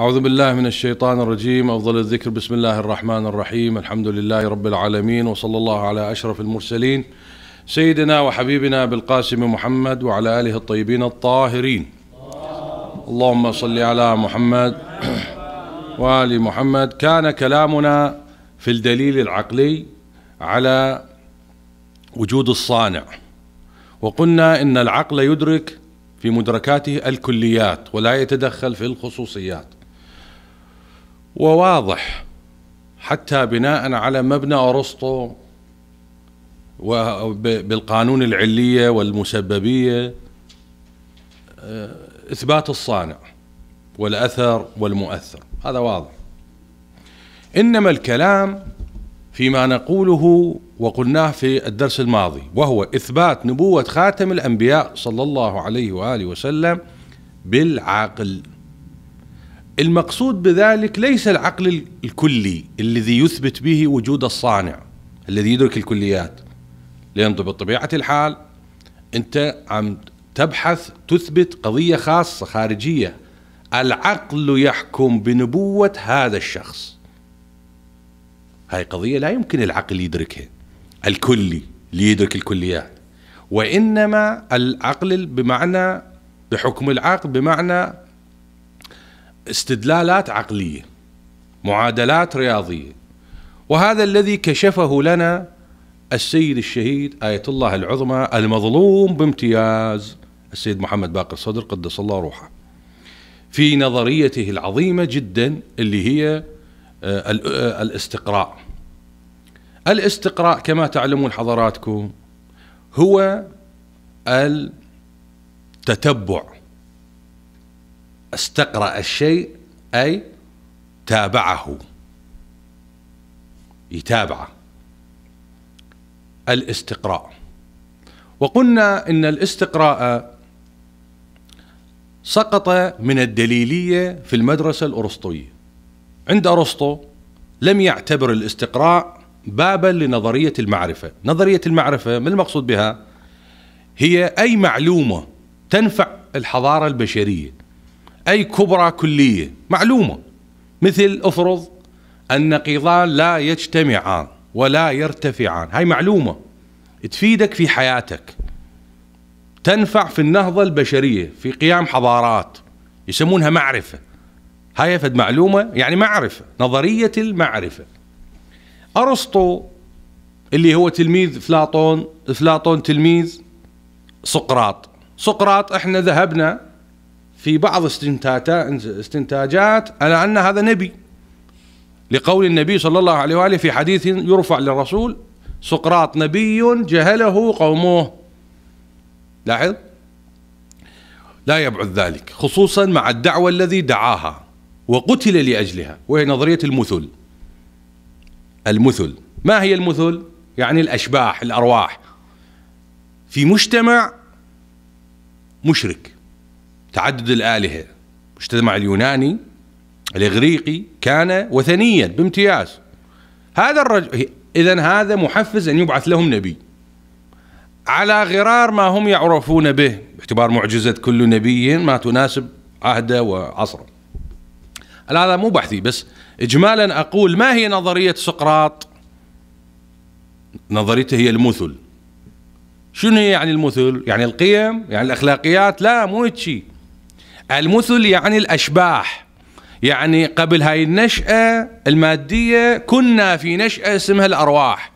أعوذ بالله من الشيطان الرجيم أفضل الذكر بسم الله الرحمن الرحيم الحمد لله رب العالمين وصلى الله على أشرف المرسلين سيدنا وحبيبنا بالقاسم محمد وعلى آله الطيبين الطاهرين اللهم صل على محمد وآل محمد كان كلامنا في الدليل العقلي على وجود الصانع وقلنا إن العقل يدرك في مدركاته الكليات ولا يتدخل في الخصوصيات وواضح حتى بناء على مبنى ارسطو وبالقانون العليه والمسببيه آه، اثبات الصانع والاثر والمؤثر هذا واضح انما الكلام فيما نقوله وقلناه في الدرس الماضي وهو اثبات نبوه خاتم الانبياء صلى الله عليه واله وسلم بالعقل المقصود بذلك ليس العقل الكلي الذي يثبت به وجود الصانع الذي يدرك الكليات لأن بطبيعة الحال أنت عم تبحث تثبت قضية خاصة خارجية العقل يحكم بنبوة هذا الشخص هاي قضية لا يمكن العقل يدركها الكلي ليدرك الكليات وإنما العقل بمعنى بحكم العقل بمعنى استدلالات عقليه معادلات رياضيه وهذا الذي كشفه لنا السيد الشهيد آية الله العظمى المظلوم بامتياز السيد محمد باقر الصدر قدس الله روحه في نظريته العظيمة جدا اللي هي آه، آه، الاستقراء الاستقراء كما تعلمون حضراتكم هو التتبع استقرأ الشيء أي تابعه يتابعه الاستقراء وقلنا إن الاستقراء سقط من الدليلية في المدرسة الأرسطوية عند أرسطو لم يعتبر الاستقراء بابا لنظرية المعرفة نظرية المعرفة ما المقصود بها؟ هي أي معلومة تنفع الحضارة البشرية أي كبرى كلية معلومة مثل أفرض النقيضان لا يجتمعان ولا يرتفعان هاي معلومة تفيدك في حياتك تنفع في النهضة البشرية في قيام حضارات يسمونها معرفة هاي فد معلومة يعني معرفة نظرية المعرفة أرسطو اللي هو تلميذ أفلاطون أفلاطون تلميذ سقراط سقراط احنا ذهبنا في بعض استنتاجات على أن هذا نبي لقول النبي صلى الله عليه وآله في حديث يرفع للرسول سقراط نبي جهله قومه لاحظ لا يبعد ذلك خصوصا مع الدعوة الذي دعاها وقتل لأجلها وهي نظرية المثل المثل ما هي المثل؟ يعني الأشباح الأرواح في مجتمع مشرك تعدد الآلهة المجتمع اليوناني الإغريقي كان وثنيا بامتياز هذا الرجل إذا هذا محفز أن يبعث لهم نبي على غرار ما هم يعرفون به باعتبار معجزة كل نبي ما تناسب عهده وعصره هذا مو بحثي بس إجمالا أقول ما هي نظرية سقراط نظريته هي المثل شنو يعني المثل يعني القيم يعني الأخلاقيات لا مو هيك المثل يعني الأشباح يعني قبل هاي النشأة المادية كنا في نشأة اسمها الأرواح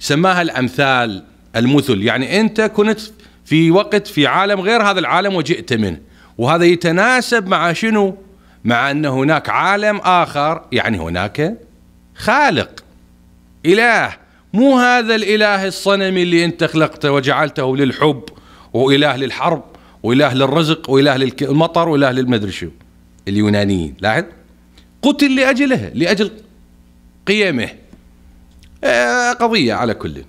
سماها الأمثال المثل يعني أنت كنت في وقت في عالم غير هذا العالم وجئت منه وهذا يتناسب مع شنو مع أن هناك عالم آخر يعني هناك خالق إله مو هذا الإله الصنمي اللي أنت خلقته وجعلته للحب وإله للحرب واله للرزق واله للمطر واله للمدري شو اليونانيين لاحظ قتل لاجله لاجل قيمه آه، قضيه على كل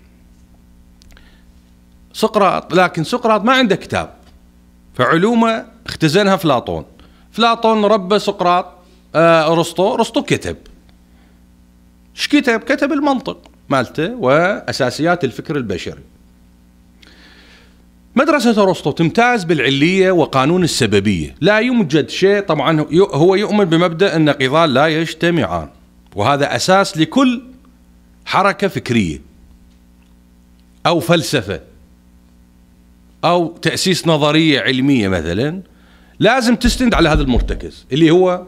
سقراط لكن سقراط ما عنده كتاب فعلومه اختزنها افلاطون افلاطون ربى سقراط آه، ارسطو ارسطو كتب ايش كتب؟ كتب المنطق مالته واساسيات الفكر البشري مدرسة أرسطو تمتاز بالعلية وقانون السببية لا يوجد شيء طبعا هو يؤمن بمبدأ أن قضال لا يجتمعان وهذا أساس لكل حركة فكرية أو فلسفة أو تأسيس نظرية علمية مثلا لازم تستند على هذا المرتكز اللي هو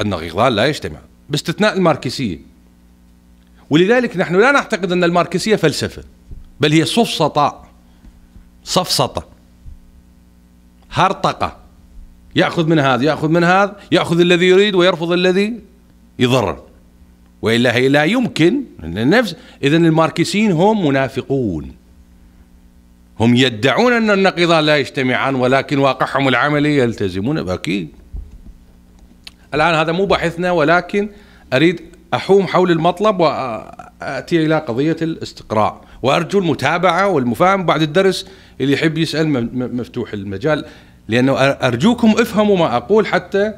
أن القضال لا يجتمع باستثناء الماركسية ولذلك نحن لا نعتقد أن الماركسية فلسفة بل هي سفسطاء صفصطة هرطقة يأخذ من هذا يأخذ من هذا يأخذ الذي يريد ويرفض الذي يضر وإلا هي لا يمكن النفس إذا الماركسيين هم منافقون هم يدعون أن النقيضان لا يجتمعان ولكن واقعهم العملي يلتزمون أكيد الآن هذا مو بحثنا ولكن أريد أحوم حول المطلب وأتي إلى قضية الاستقراء وأرجو المتابعة والمفاهمة بعد الدرس اللي يحب يسال مفتوح المجال لانه ارجوكم افهموا ما اقول حتى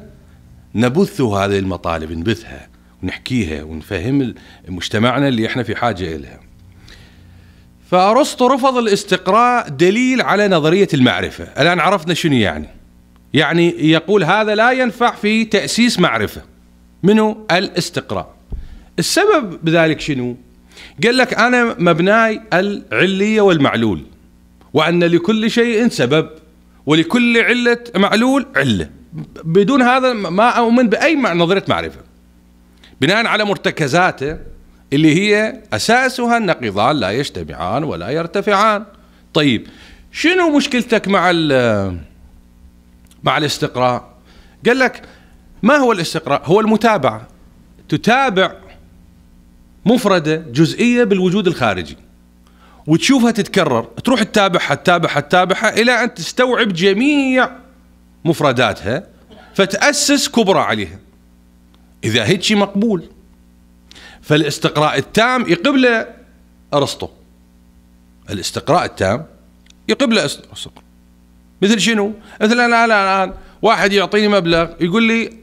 نبث هذه المطالب نبثها ونحكيها ونفهم مجتمعنا اللي احنا في حاجه الها. فارسطو رفض الاستقراء دليل على نظريه المعرفه، الان عرفنا شنو يعني. يعني يقول هذا لا ينفع في تاسيس معرفه. منو؟ الاستقراء. السبب بذلك شنو؟ قال لك انا مبناي العليه والمعلول. وأن لكل شيء سبب ولكل علة معلول علة بدون هذا ما أؤمن بأي نظرية معرفة بناء على مرتكزاته اللي هي أساسها النقيضان لا يجتمعان ولا يرتفعان طيب شنو مشكلتك مع مع الاستقراء قال لك ما هو الاستقراء هو المتابعة تتابع مفردة جزئية بالوجود الخارجي وتشوفها تتكرر تروح تتابعها تتابعها تتابعها الى ان تستوعب جميع مفرداتها فتاسس كبرى عليها اذا هيك مقبول فالاستقراء التام يقبله ارسطو الاستقراء التام يقبله ارسطو مثل شنو؟ مثل انا الان واحد يعطيني مبلغ يقول لي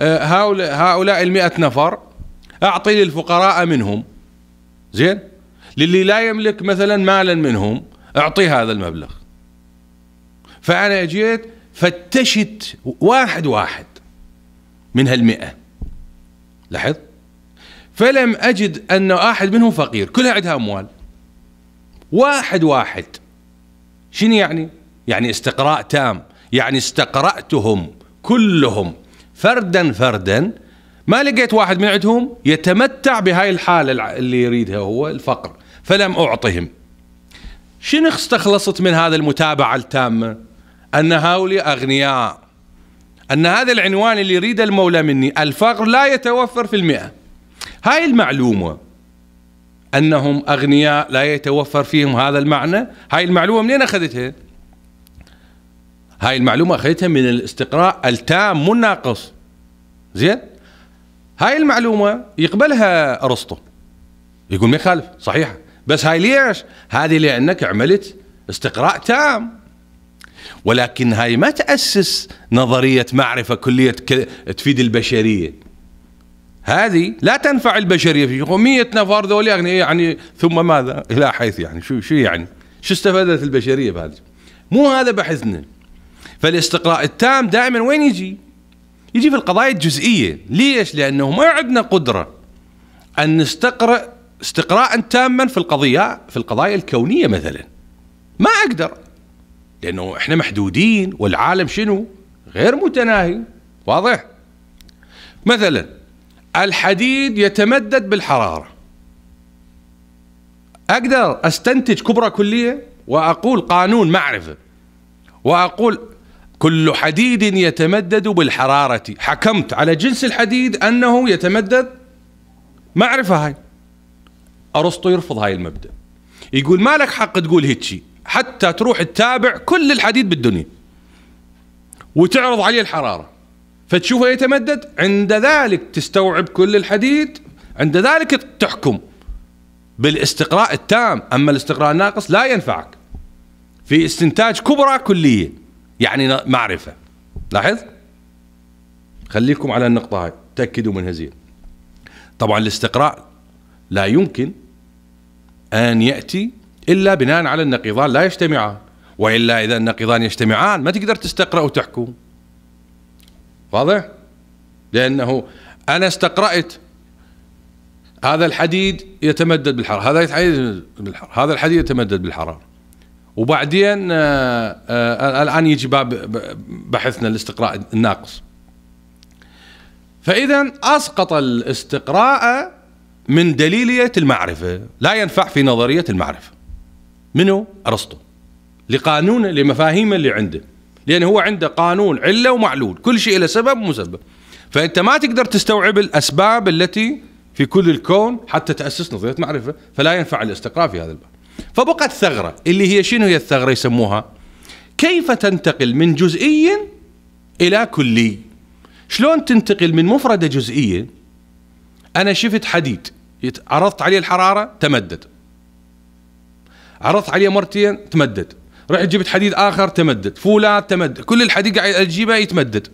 آه، هؤلاء هؤلاء ال نفر اعطي للفقراء منهم زين للي لا يملك مثلا مالا منهم اعطيه هذا المبلغ فانا جيت فتشت واحد واحد من هالمئة لاحظ فلم أجد أن أحد منهم فقير كلها عندها أموال واحد واحد شنو يعني يعني استقراء تام يعني استقرأتهم كلهم فردا فردا ما لقيت واحد من عندهم يتمتع بهاي الحالة اللي يريدها هو الفقر فلم أعطهم شنو استخلصت من هذا المتابعة التامة أن هؤلاء أغنياء أن هذا العنوان اللي يريده المولى مني الفقر لا يتوفر في المئة هاي المعلومة أنهم أغنياء لا يتوفر فيهم هذا المعنى هاي المعلومة منين أخذتها هاي المعلومة أخذتها من الاستقراء التام مو الناقص زين هاي المعلومة يقبلها أرسطو يقول ما يخالف صحيحة بس هاي ليش؟ هذه لأنك عملت استقراء تام ولكن هاي ما تأسس نظرية معرفة كلية تفيد البشرية هذه لا تنفع البشرية في 100 نفر ذول يعني إيه يعني ثم ماذا إلى حيث يعني شو شو يعني شو استفادت البشرية بهذا مو هذا بحثنا فالاستقراء التام دائما وين يجي يجي في القضايا الجزئية ليش لأنه ما عندنا قدرة أن نستقرأ استقراء تاما في القضية في القضايا الكونية مثلا ما أقدر لأنه إحنا محدودين والعالم شنو غير متناهي واضح مثلا الحديد يتمدد بالحرارة أقدر أستنتج كبرى كلية وأقول قانون معرفة وأقول كل حديد يتمدد بالحرارة حكمت على جنس الحديد أنه يتمدد معرفة هاي ارسطو يرفض هاي المبدا يقول ما لك حق تقول هيجي حتى تروح تتابع كل الحديد بالدنيا وتعرض عليه الحراره فتشوفه يتمدد عند ذلك تستوعب كل الحديد عند ذلك تحكم بالاستقراء التام اما الاستقراء الناقص لا ينفعك في استنتاج كبرى كليه يعني معرفه لاحظ خليكم على النقطه هاي تاكدوا منها زين طبعا الاستقراء لا يمكن أن يأتي إلا بناء على النقيضان لا يجتمعان وإلا إذا النقيضان يجتمعان ما تقدر تستقرأ وتحكم واضح؟ لأنه أنا استقرأت هذا الحديد يتمدد بالحرارة هذا الحديد بالحرارة هذا الحديد يتمدد بالحرارة وبعدين آآ آه، آآ آه، الآن يجي باب بحثنا الاستقراء الناقص فإذا أسقط الاستقراء من دليلية المعرفة لا ينفع في نظرية المعرفة منو؟ أرسطو لقانون لمفاهيم اللي عنده لأن هو عنده قانون علة ومعلول كل شيء له سبب ومسبب فأنت ما تقدر تستوعب الأسباب التي في كل الكون حتى تأسس نظرية معرفة فلا ينفع الاستقراء في هذا الباب فبقت ثغرة اللي هي شنو هي الثغرة يسموها كيف تنتقل من جزئي إلى كلي شلون تنتقل من مفردة جزئية أنا شفت حديد عرضت عليه الحرارة تمدد عرضت عليه مرتين تمدد رحت جبت حديد آخر تمدد فولاذ تمدد كل الحديد قاعد أجيبه يتمدد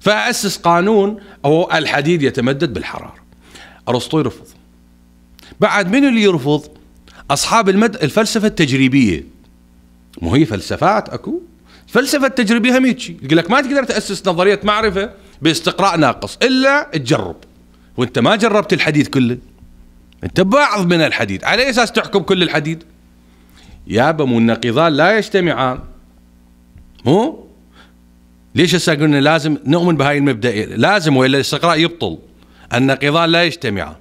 فأسس قانون أو الحديد يتمدد بالحرارة أرسطو يرفض بعد من اللي يرفض أصحاب المد... الفلسفة التجريبية مو هي فلسفات أكو الفلسفة التجريبية هم يقول لك ما تقدر تأسس نظرية معرفة باستقراء ناقص إلا تجرب وانت ما جربت الحديد كله انت بعض من الحديد على اساس تحكم كل الحديد مو النقيضان لا يجتمعان مو ليش هسه قلنا لازم نؤمن بهاي المبدا لازم والا الاستقراء يبطل النقيضان لا يجتمعان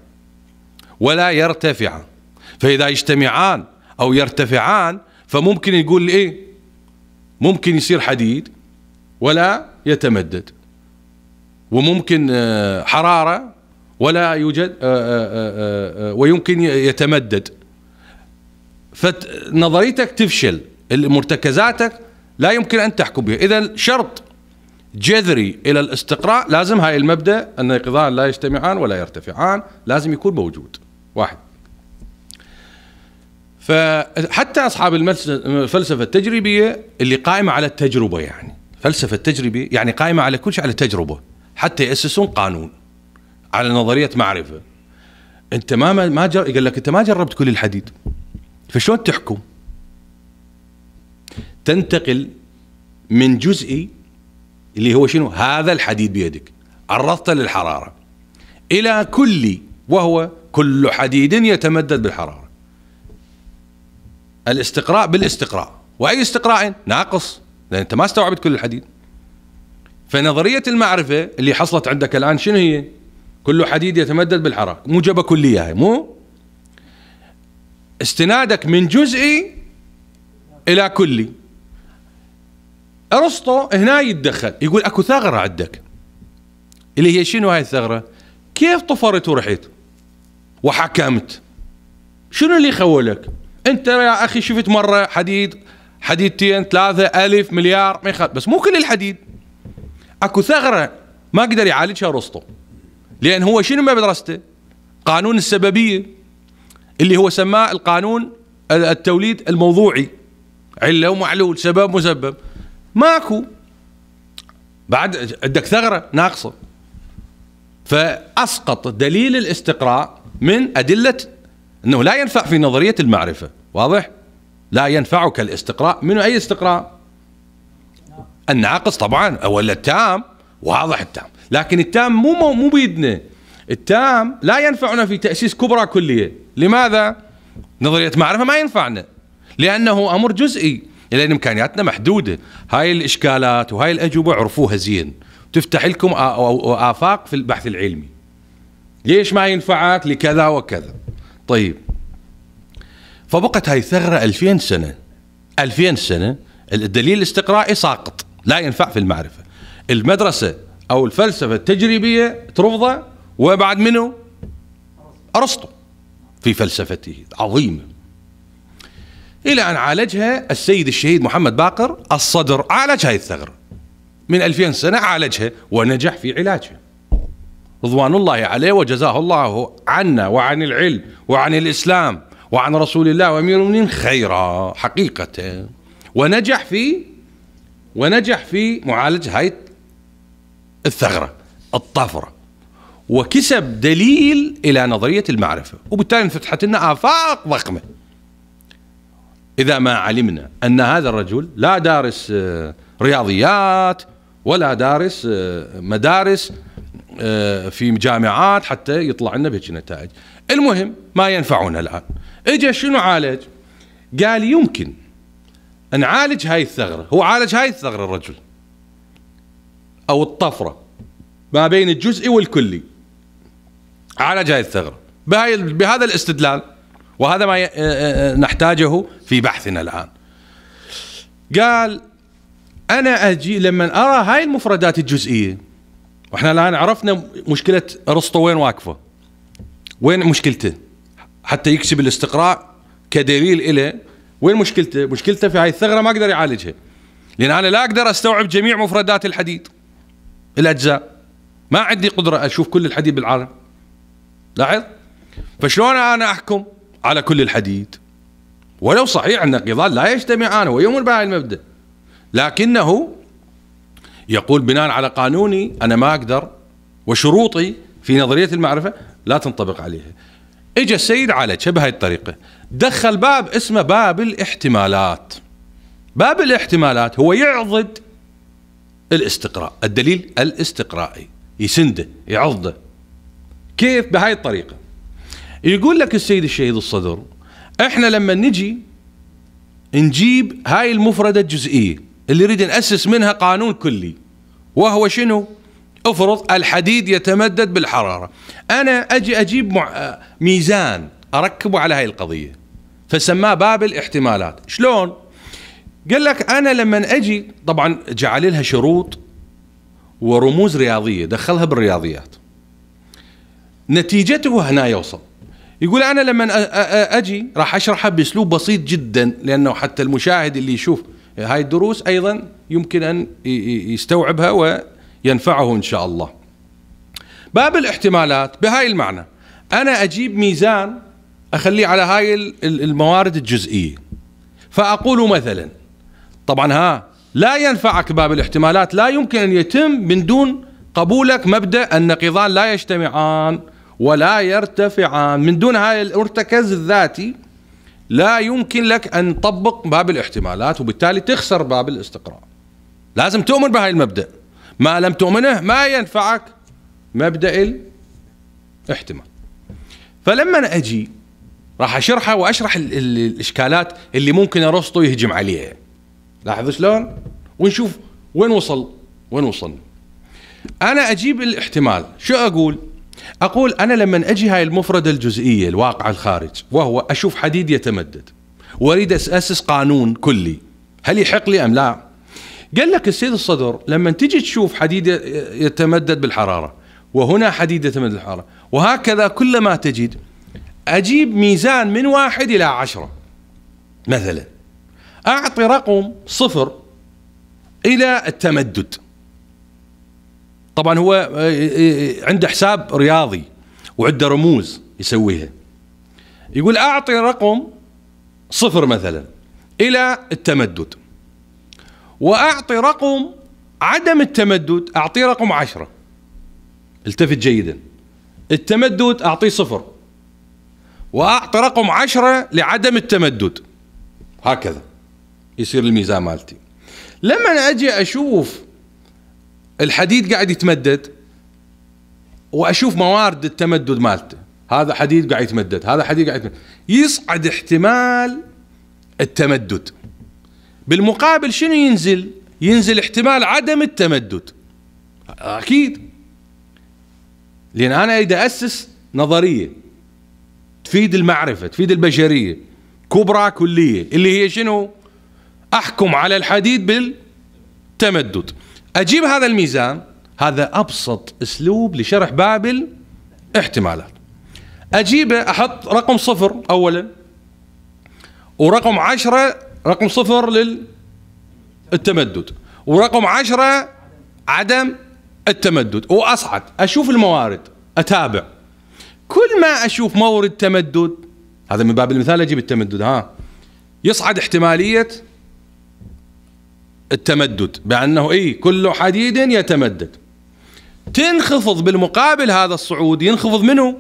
ولا يرتفعان فاذا يجتمعان او يرتفعان فممكن يقول ايه ممكن يصير حديد ولا يتمدد وممكن آه، حراره ولا يوجد آه، آه، آه، ويمكن يتمدد فنظريتك تفشل مرتكزاتك لا يمكن أن تحكم بها إذا شرط جذري إلى الاستقراء لازم هاي المبدأ أن النقيضان لا يجتمعان ولا يرتفعان لازم يكون موجود واحد فحتى أصحاب الفلسفة التجريبية اللي قائمة على التجربة يعني فلسفة التجربة يعني قائمة على كل شيء على تجربة حتى يأسسون قانون على نظريه معرفه انت ما ما جر... قال لك انت ما جربت كل الحديد فشلون تحكم؟ تنتقل من جزئي اللي هو شنو؟ هذا الحديد بيدك عرضته للحراره الى كلي وهو كل حديد يتمدد بالحراره. الاستقراء بالاستقراء واي استقراء ناقص لان انت ما استوعبت كل الحديد. فنظريه المعرفه اللي حصلت عندك الان شنو هي؟ كل حديد يتمدد بالحركة موجبة كلية هاي مو استنادك من جزئي إلى كلي أرسطو هنا يتدخل يقول أكو ثغرة عندك اللي هي شنو هاي الثغرة كيف طفرت ورحت وحكمت شنو اللي خولك انت يا اخي شفت مره حديد حديدتين ثلاثه الف مليار ما بس مو كل الحديد اكو ثغره ما قدر يعالجها رسطو لأن هو شنو ما بدرسته قانون السببية اللي هو سماه القانون التوليد الموضوعي علة ومعلول سبب مسبب ماكو بعد عندك ثغرة ناقصة فأسقط دليل الاستقراء من أدلة أنه لا ينفع في نظرية المعرفة واضح؟ لا ينفعك الاستقراء من أي استقراء؟ الناقص طبعا أو التام واضح التام لكن التام مو مو بيدنا التام لا ينفعنا في تأسيس كبرى كلية لماذا؟ نظرية معرفة ما ينفعنا لأنه أمر جزئي لأن إمكانياتنا محدودة هاي الإشكالات وهاي الأجوبة عرفوها زين تفتح لكم آفاق في البحث العلمي ليش ما ينفعك لكذا وكذا طيب فبقت هاي الثغرة 2000 سنة 2000 سنة الدليل الاستقرائي ساقط لا ينفع في المعرفة المدرسة أو الفلسفة التجريبية ترفضه وبعد منه أرسطو في فلسفته عظيمة إلى أن عالجها السيد الشهيد محمد باقر الصدر عالج هذه الثغرة من 2000 سنة عالجها ونجح في علاجها رضوان الله عليه وجزاه الله عنا وعن العلم وعن الإسلام وعن رسول الله وأمير المؤمنين خيرا حقيقة ونجح في ونجح في معالجة هاي الثغرة الطفرة وكسب دليل إلى نظرية المعرفة وبالتالي انفتحت لنا آفاق ضخمة إذا ما علمنا أن هذا الرجل لا دارس آه، رياضيات ولا دارس آه، مدارس آه، في جامعات حتى يطلع لنا بهيك نتائج المهم ما ينفعون الآن اجى شنو عالج قال يمكن نعالج هاي الثغرة هو عالج هاي الثغرة الرجل أو الطفرة ما بين الجزئي والكلي عالج هاي الثغرة بهاي بهذا الاستدلال وهذا ما نحتاجه في بحثنا الآن قال أنا أجي لما أرى هاي المفردات الجزئية وإحنا الآن عرفنا مشكلة أرسطو وين واقفة وين مشكلته حتى يكسب الاستقراء كدليل له وين مشكلته مشكلته في هاي الثغرة ما أقدر يعالجها لأن أنا لا أقدر أستوعب جميع مفردات الحديد الاجزاء ما عندي قدره اشوف كل الحديد بالعالم لاحظ فشلون انا احكم على كل الحديد ولو صحيح ان النقيضان لا يجتمعان ويؤمن بهذا المبدا لكنه يقول بناء على قانوني انا ما اقدر وشروطي في نظريه المعرفه لا تنطبق عليها اجى السيد على بهذه الطريقه دخل باب اسمه باب الاحتمالات باب الاحتمالات هو يعضد الاستقراء الدليل الاستقرائي يسنده يعضه كيف بهاي الطريقة يقول لك السيد الشهيد الصدر احنا لما نجي نجيب هاي المفردة الجزئية اللي نريد نأسس منها قانون كلي وهو شنو افرض الحديد يتمدد بالحرارة انا اجي اجيب ميزان اركبه على هاي القضية فسماه باب الاحتمالات شلون قال لك انا لما اجي طبعا جعل لها شروط ورموز رياضيه دخلها بالرياضيات نتيجته هنا يوصل يقول انا لما اجي راح اشرحها باسلوب بسيط جدا لانه حتى المشاهد اللي يشوف هاي الدروس ايضا يمكن ان يستوعبها وينفعه ان شاء الله. باب الاحتمالات بهاي المعنى انا اجيب ميزان اخليه على هاي الموارد الجزئيه فاقول مثلا طبعا ها لا ينفعك باب الاحتمالات لا يمكن أن يتم من دون قبولك مبدأ النقيضان لا يجتمعان ولا يرتفعان من دون هاي الارتكاز الذاتي لا يمكن لك أن تطبق باب الاحتمالات وبالتالي تخسر باب الاستقراء لازم تؤمن بهاي المبدأ ما لم تؤمنه ما ينفعك مبدأ الاحتمال فلما أجي راح أشرحه وأشرح الإشكالات اللي ممكن أرسطو يهجم عليها لاحظ شلون ونشوف وين وصل وين وصل انا اجيب الاحتمال شو اقول اقول انا لما اجي هاي المفردة الجزئية الواقع الخارج وهو اشوف حديد يتمدد واريد اسس قانون كلي هل يحق لي ام لا قال لك السيد الصدر لما تجي تشوف حديد يتمدد بالحرارة وهنا حديد يتمدد بالحرارة وهكذا كلما تجد أجيب ميزان من واحد إلى عشرة مثلا أعطي رقم صفر إلى التمدد طبعا هو آه، آه، آه، عنده حساب رياضي وعنده رموز يسويها يقول أعطي رقم صفر مثلا إلى التمدد وأعطي رقم عدم التمدد أعطيه رقم عشرة التفت جيدا التمدد أعطيه صفر وأعطي رقم عشرة لعدم التمدد هكذا يصير الميزان مالتي لما اجي اشوف الحديد قاعد يتمدد واشوف موارد التمدد مالته هذا حديد قاعد يتمدد هذا حديد قاعد يتمدد يصعد احتمال التمدد بالمقابل شنو ينزل ينزل احتمال عدم التمدد اكيد لان انا اذا اسس نظريه تفيد المعرفه تفيد البشريه كبرى كليه اللي هي شنو أحكم على الحديد بالتمدد أجيب هذا الميزان هذا أبسط أسلوب لشرح باب الاحتمالات أجيبه أحط رقم صفر أولا ورقم عشرة رقم صفر للتمدد ورقم عشرة عدم التمدد وأصعد أشوف الموارد أتابع كل ما أشوف مورد تمدد هذا من باب المثال أجيب التمدد ها يصعد احتمالية التمدد بأنه أي كل حديد يتمدد تنخفض بالمقابل هذا الصعود ينخفض منه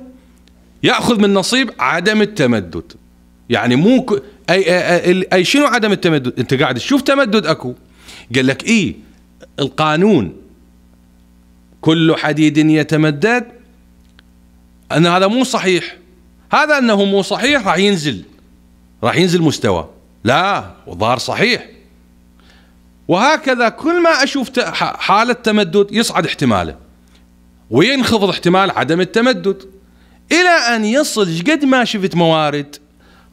يأخذ من نصيب عدم التمدد يعني مو ك... أي, أي, أي شنو عدم التمدد أنت قاعد تشوف تمدد أكو قال لك إيه القانون كل حديد يتمدد أن هذا مو صحيح هذا أنه مو صحيح راح ينزل راح ينزل مستوى لا وظهر صحيح وهكذا كل ما أشوف حالة تمدد يصعد احتماله وينخفض احتمال عدم التمدد إلى أن يصل قد ما شفت موارد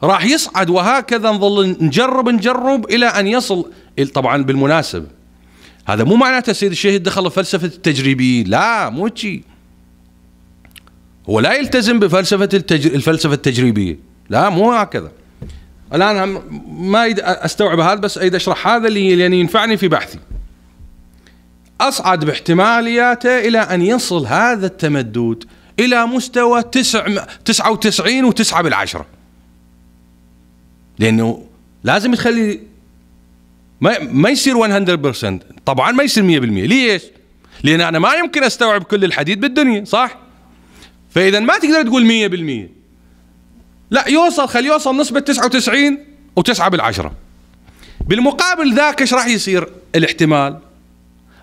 راح يصعد وهكذا نظل نجرب نجرب إلى أن يصل طبعا بالمناسبة هذا مو معناته سيد الشهيد دخل فلسفة التجريبيين لا مو شيء هو لا يلتزم بفلسفة الفلسفة التجريبية لا مو هكذا الان ما أريد استوعب هذا بس اريد اشرح هذا اللي يعني ينفعني في بحثي. اصعد باحتمالياته الى ان يصل هذا التمدد الى مستوى 99 و9 بالعشره. لانه لازم تخلي ما ما يصير 100% طبعا ما يصير 100% ليش؟ لان انا ما يمكن استوعب كل الحديد بالدنيا صح؟ فاذا ما تقدر تقول 100% لا يوصل خليه يوصل نسبة 99 و9 بالعشرة بالمقابل ذاك ايش راح يصير الاحتمال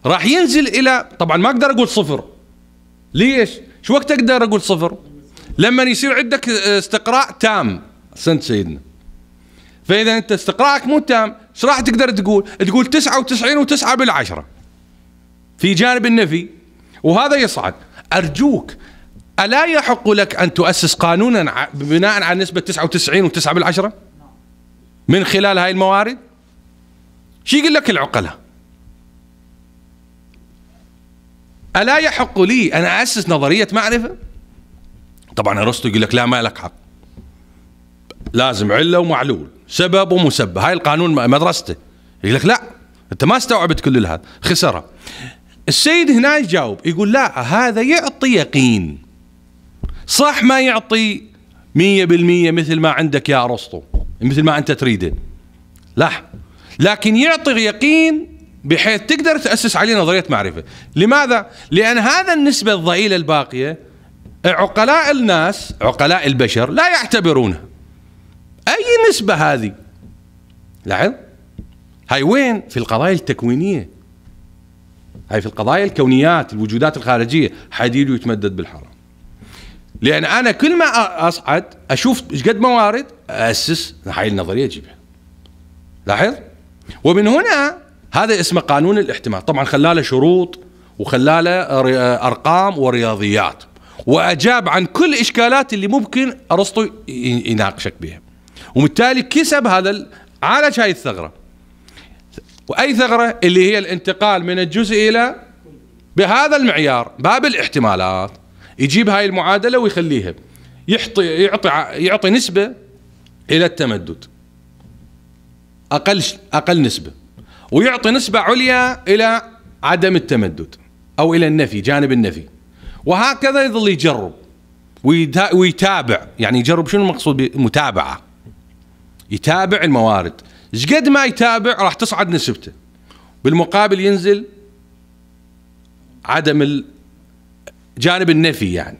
راح ينزل الى طبعا ما اقدر اقول صفر ليش شو وقت اقدر اقول صفر لما يصير عندك آه، استقراء تام سنت سيدنا فاذا انت استقراءك مو تام ايش راح تقدر تقول تقول 99 و9 بالعشرة في جانب النفي وهذا يصعد ارجوك ألا يحق لك أن تؤسس قانونا بناء على نسبة 99 و9 بالعشرة من خلال هاي الموارد شو يقول لك العقلاء ألا يحق لي أن أسس نظرية معرفة طبعا أرسطو يقول لك لا ما لك حق لازم علة ومعلول سبب ومسبب هاي القانون مدرسته يقول لك لا انت ما استوعبت كل هذا خساره السيد هنا يجاوب يقول لا هذا يعطي يقين صح ما يعطي مية بالمية مثل ما عندك يا أرسطو مثل ما أنت تريده لا لكن يعطي يقين بحيث تقدر تأسس عليه نظرية معرفة لماذا؟ لأن هذا النسبة الضئيلة الباقية عقلاء الناس عقلاء البشر لا يعتبرونه أي نسبة هذه لاحظ هاي وين في القضايا التكوينية هاي في القضايا الكونيات الوجودات الخارجية حديد يتمدد بالحرام لان انا كل ما اصعد اشوف ايش قد موارد اسس هاي النظريه اجيبها لاحظ ومن هنا هذا اسمه قانون الاحتمال طبعا خلاله شروط وخلاله ارقام ورياضيات واجاب عن كل اشكالات اللي ممكن ارسطو يناقشك بها وبالتالي كسب هذا عالج هاي الثغره واي ثغره اللي هي الانتقال من الجزء الى بهذا المعيار باب الاحتمالات يجيب هاي المعادله ويخليها يعطي يعطي يعطي نسبه الى التمدد اقل اقل نسبه ويعطي نسبه عليا الى عدم التمدد او الى النفي جانب النفي وهكذا يظل يجرب ويتابع يعني يجرب شنو المقصود بمتابعه يتابع الموارد ايش قد ما يتابع راح تصعد نسبته بالمقابل ينزل عدم جانب النفي يعني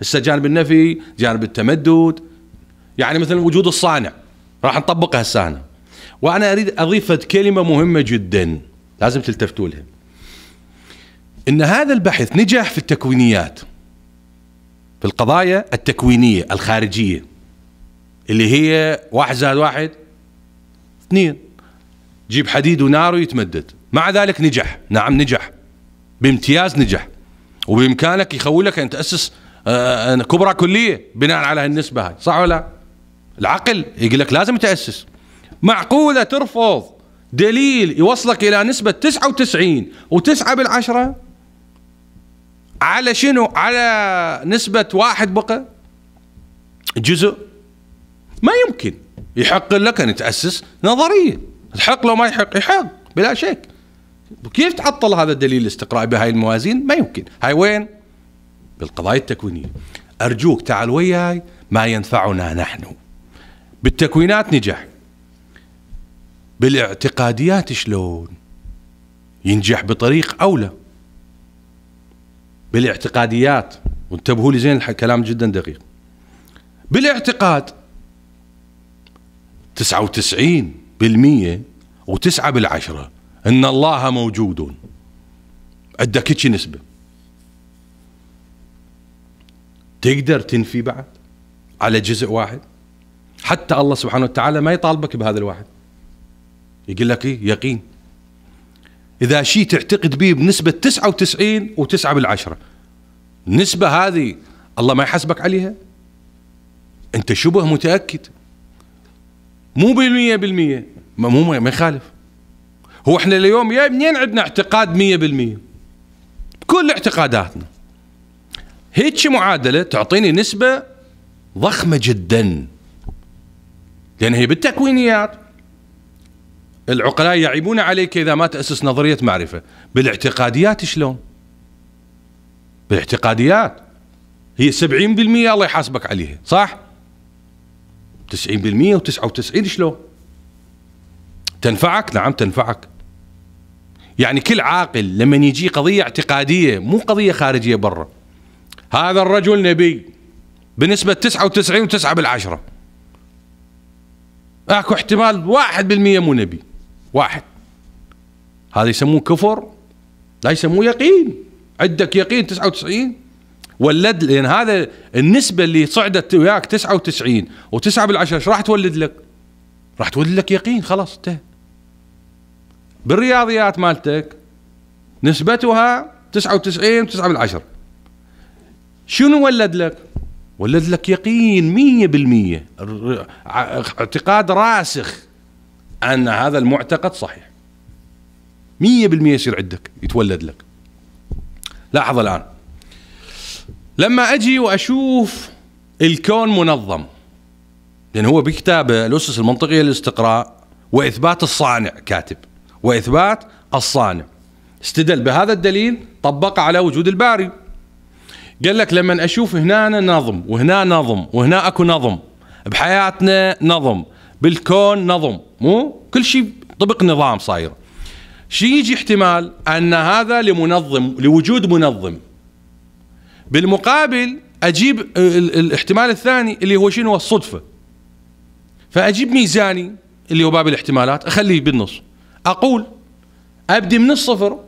هسه جانب النفي جانب التمدد يعني مثلا وجود الصانع راح نطبقها هسه وانا اريد اضيف كلمه مهمه جدا لازم تلتفتوا لها ان هذا البحث نجح في التكوينيات في القضايا التكوينيه الخارجيه اللي هي واحد زائد واحد اثنين جيب حديد ونار ويتمدد مع ذلك نجح نعم نجح بامتياز نجح وبامكانك يخولك ان تاسس آه، آه، كبرى كليه بناء على هالنسبه هاي صح ولا العقل يقول لك لازم تاسس معقوله ترفض دليل يوصلك الى نسبه 99 و9 بالعشره على شنو على نسبه واحد بقى جزء ما يمكن يحق لك ان تاسس نظريه الحق لو ما يحق يحق بلا شك وكيف تعطل هذا الدليل الاستقرائي بهاي الموازين ما يمكن هاي وين بالقضايا التكوينية أرجوك تعال وياي ما ينفعنا نحن بالتكوينات نجح بالاعتقاديات شلون ينجح بطريق أولى بالاعتقاديات وانتبهوا لي زين الكلام جدا دقيق بالاعتقاد 99 و9 بالعشرة ان الله موجود عندك هيك نسبه تقدر تنفي بعد على جزء واحد حتى الله سبحانه وتعالى ما يطالبك بهذا الواحد يقول لك إيه؟ يقين إذا شيء تعتقد به بنسبة 99 و9 بالعشرة النسبة هذه الله ما يحاسبك عليها أنت شبه متأكد مو بالمية بالمية ما مو ما يخالف هو احنا اليوم يا منين عندنا اعتقاد 100% بكل اعتقاداتنا هيك معادله تعطيني نسبه ضخمه جدا لان هي بالتكوينيات العقلاء يعيبون عليك اذا ما تاسس نظريه معرفه بالاعتقاديات شلون بالاعتقاديات هي 70% الله يحاسبك عليها صح 90% و99 شلون تنفعك نعم تنفعك يعني كل عاقل لما يجي قضية اعتقادية مو قضية خارجية برا هذا الرجل نبي بنسبة 99 و9 بالعشرة اكو احتمال واحد بالمية مو نبي واحد هذا يسموه كفر لا يسموه يقين عندك يقين 99 ولد لان هذا النسبة اللي صعدت وياك 99 و9 بالعشرة ايش راح تولد لك؟ راح تولد لك يقين خلاص انتهى بالرياضيات مالتك نسبتها 99 و من بالعشر شنو ولد لك؟ ولد لك يقين 100% اعتقاد راسخ ان هذا المعتقد صحيح 100% يصير عندك يتولد لك لاحظ الان لما اجي واشوف الكون منظم لان هو بكتابه الاسس المنطقيه للاستقراء واثبات الصانع كاتب وإثبات الصانع استدل بهذا الدليل طبق على وجود الباري قال لك لما أشوف هنا نظم وهنا نظم وهنا أكو نظم بحياتنا نظم بالكون نظم مو كل شيء طبق نظام صاير شيء يجي احتمال أن هذا لمنظم لوجود منظم بالمقابل أجيب الاحتمال الثاني اللي هو شنو الصدفة فأجيب ميزاني اللي هو باب الاحتمالات أخليه بالنص اقول ابدي من الصفر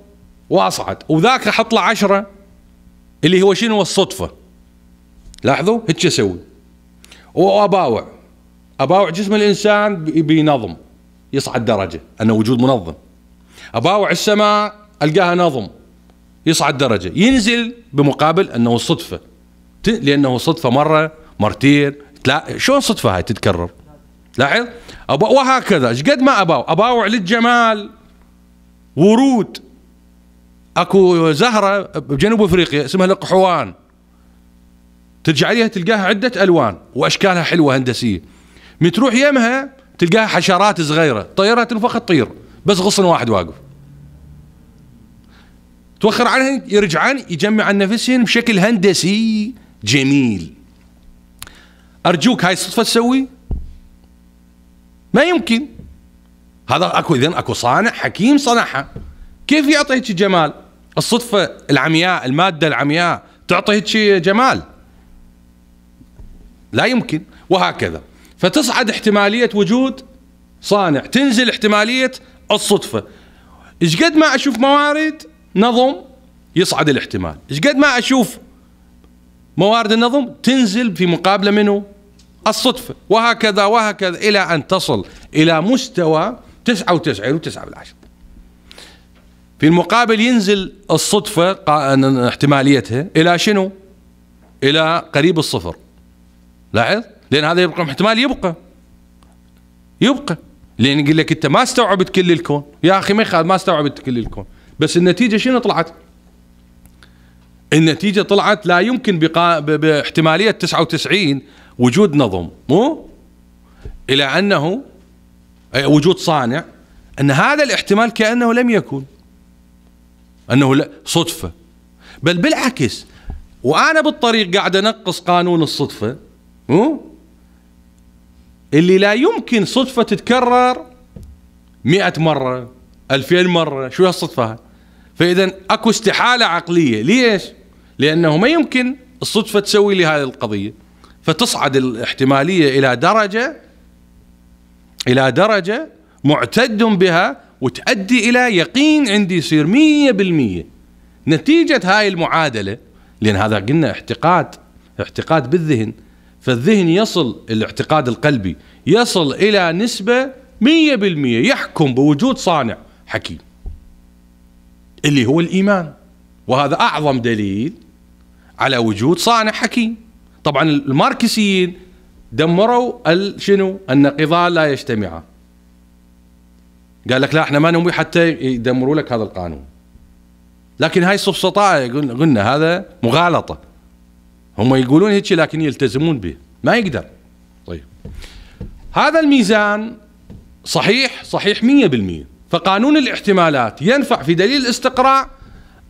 واصعد وذاك له عشرة اللي هو شنو الصدفه لاحظوا هيك اسوي واباوع اباوع جسم الانسان بنظم يصعد درجه انه وجود منظم اباوع السماء القاها نظم يصعد درجه ينزل بمقابل انه الصدفه لانه صدفه مره مرتين لا شلون صدفه هاي تتكرر لاحظ وهكذا ايش قد ما أباوع أباوع للجمال ورود اكو زهره بجنوب افريقيا اسمها القحوان ترجع عليها تلقاها عده الوان واشكالها حلوه هندسيه من تروح يمها تلقاها حشرات صغيره طيرها تنفخ تطير بس غصن واحد واقف توخر عنها يرجعن يجمع عن نفسهن بشكل هندسي جميل ارجوك هاي الصدفه تسوي ما يمكن هذا اكو اذا اكو صانع حكيم صنعها كيف يعطي هيك جمال الصدفه العمياء الماده العمياء تعطي هيك جمال لا يمكن وهكذا فتصعد احتماليه وجود صانع تنزل احتماليه الصدفه ايش قد ما اشوف موارد نظم يصعد الاحتمال ايش قد ما اشوف موارد النظم تنزل في مقابله منه الصدفة وهكذا وهكذا إلى أن تصل إلى مستوى 99 و9 بالعشر في المقابل ينزل الصدفة احتماليتها إلى شنو إلى قريب الصفر لاحظ لأن هذا يبقى احتمال يبقى يبقى لأن يقول لك أنت ما استوعبت كل الكون يا أخي ما ما استوعبت كل الكون بس النتيجة شنو طلعت النتيجة طلعت لا يمكن باحتمالية 99 وجود نظم مو الى انه وجود صانع ان هذا الاحتمال كانه لم يكن انه صدفه بل بالعكس وانا بالطريق قاعد انقص قانون الصدفه مو اللي لا يمكن صدفه تتكرر مئة مرة ألفين مرة شو هالصدفة فإذا أكو استحالة عقلية ليش لأنه ما يمكن الصدفة تسوي لي هذه القضية فتصعد الاحتمالية إلى درجة إلى درجة معتد بها وتؤدي إلى يقين عندي يصير مية بالمية نتيجة هاي المعادلة لأن هذا قلنا احتقاد احتقاد بالذهن فالذهن يصل الاعتقاد القلبي يصل إلى نسبة مية بالمية يحكم بوجود صانع حكيم اللي هو الإيمان وهذا أعظم دليل على وجود صانع حكيم طبعا الماركسيين دمروا شنو النقيضان لا يجتمعان قال لك لا احنا ما نبي حتى يدمروا لك هذا القانون لكن هاي السفسطاء قلنا هذا مغالطه هم يقولون هيك لكن يلتزمون به ما يقدر طيب هذا الميزان صحيح صحيح 100% فقانون الاحتمالات ينفع في دليل الاستقراء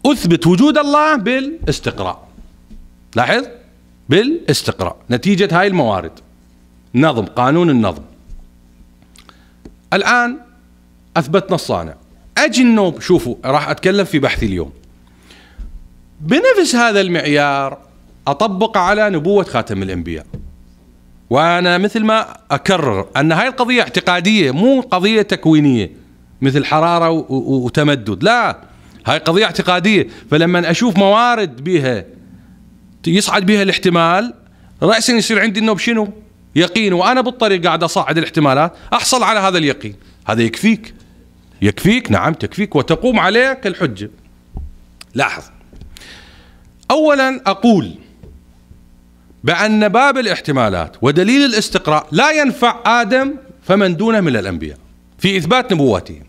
اثبت وجود الله بالاستقراء لاحظ بالاستقراء نتيجة هاي الموارد نظم قانون النظم الآن أثبتنا الصانع أجي النوب شوفوا راح أتكلم في بحثي اليوم بنفس هذا المعيار أطبق على نبوة خاتم الأنبياء وأنا مثل ما أكرر أن هاي القضية اعتقادية مو قضية تكوينية مثل حرارة وتمدد لا هاي قضية اعتقادية فلما أشوف موارد بها يصعد بها الاحتمال راسا يصير عندي انه بشنو؟ يقين وانا بالطريق قاعد اصعد الاحتمالات احصل على هذا اليقين هذا يكفيك يكفيك نعم تكفيك وتقوم عليك الحجه لاحظ اولا اقول بان باب الاحتمالات ودليل الاستقراء لا ينفع ادم فمن دونه من الانبياء في اثبات نبوته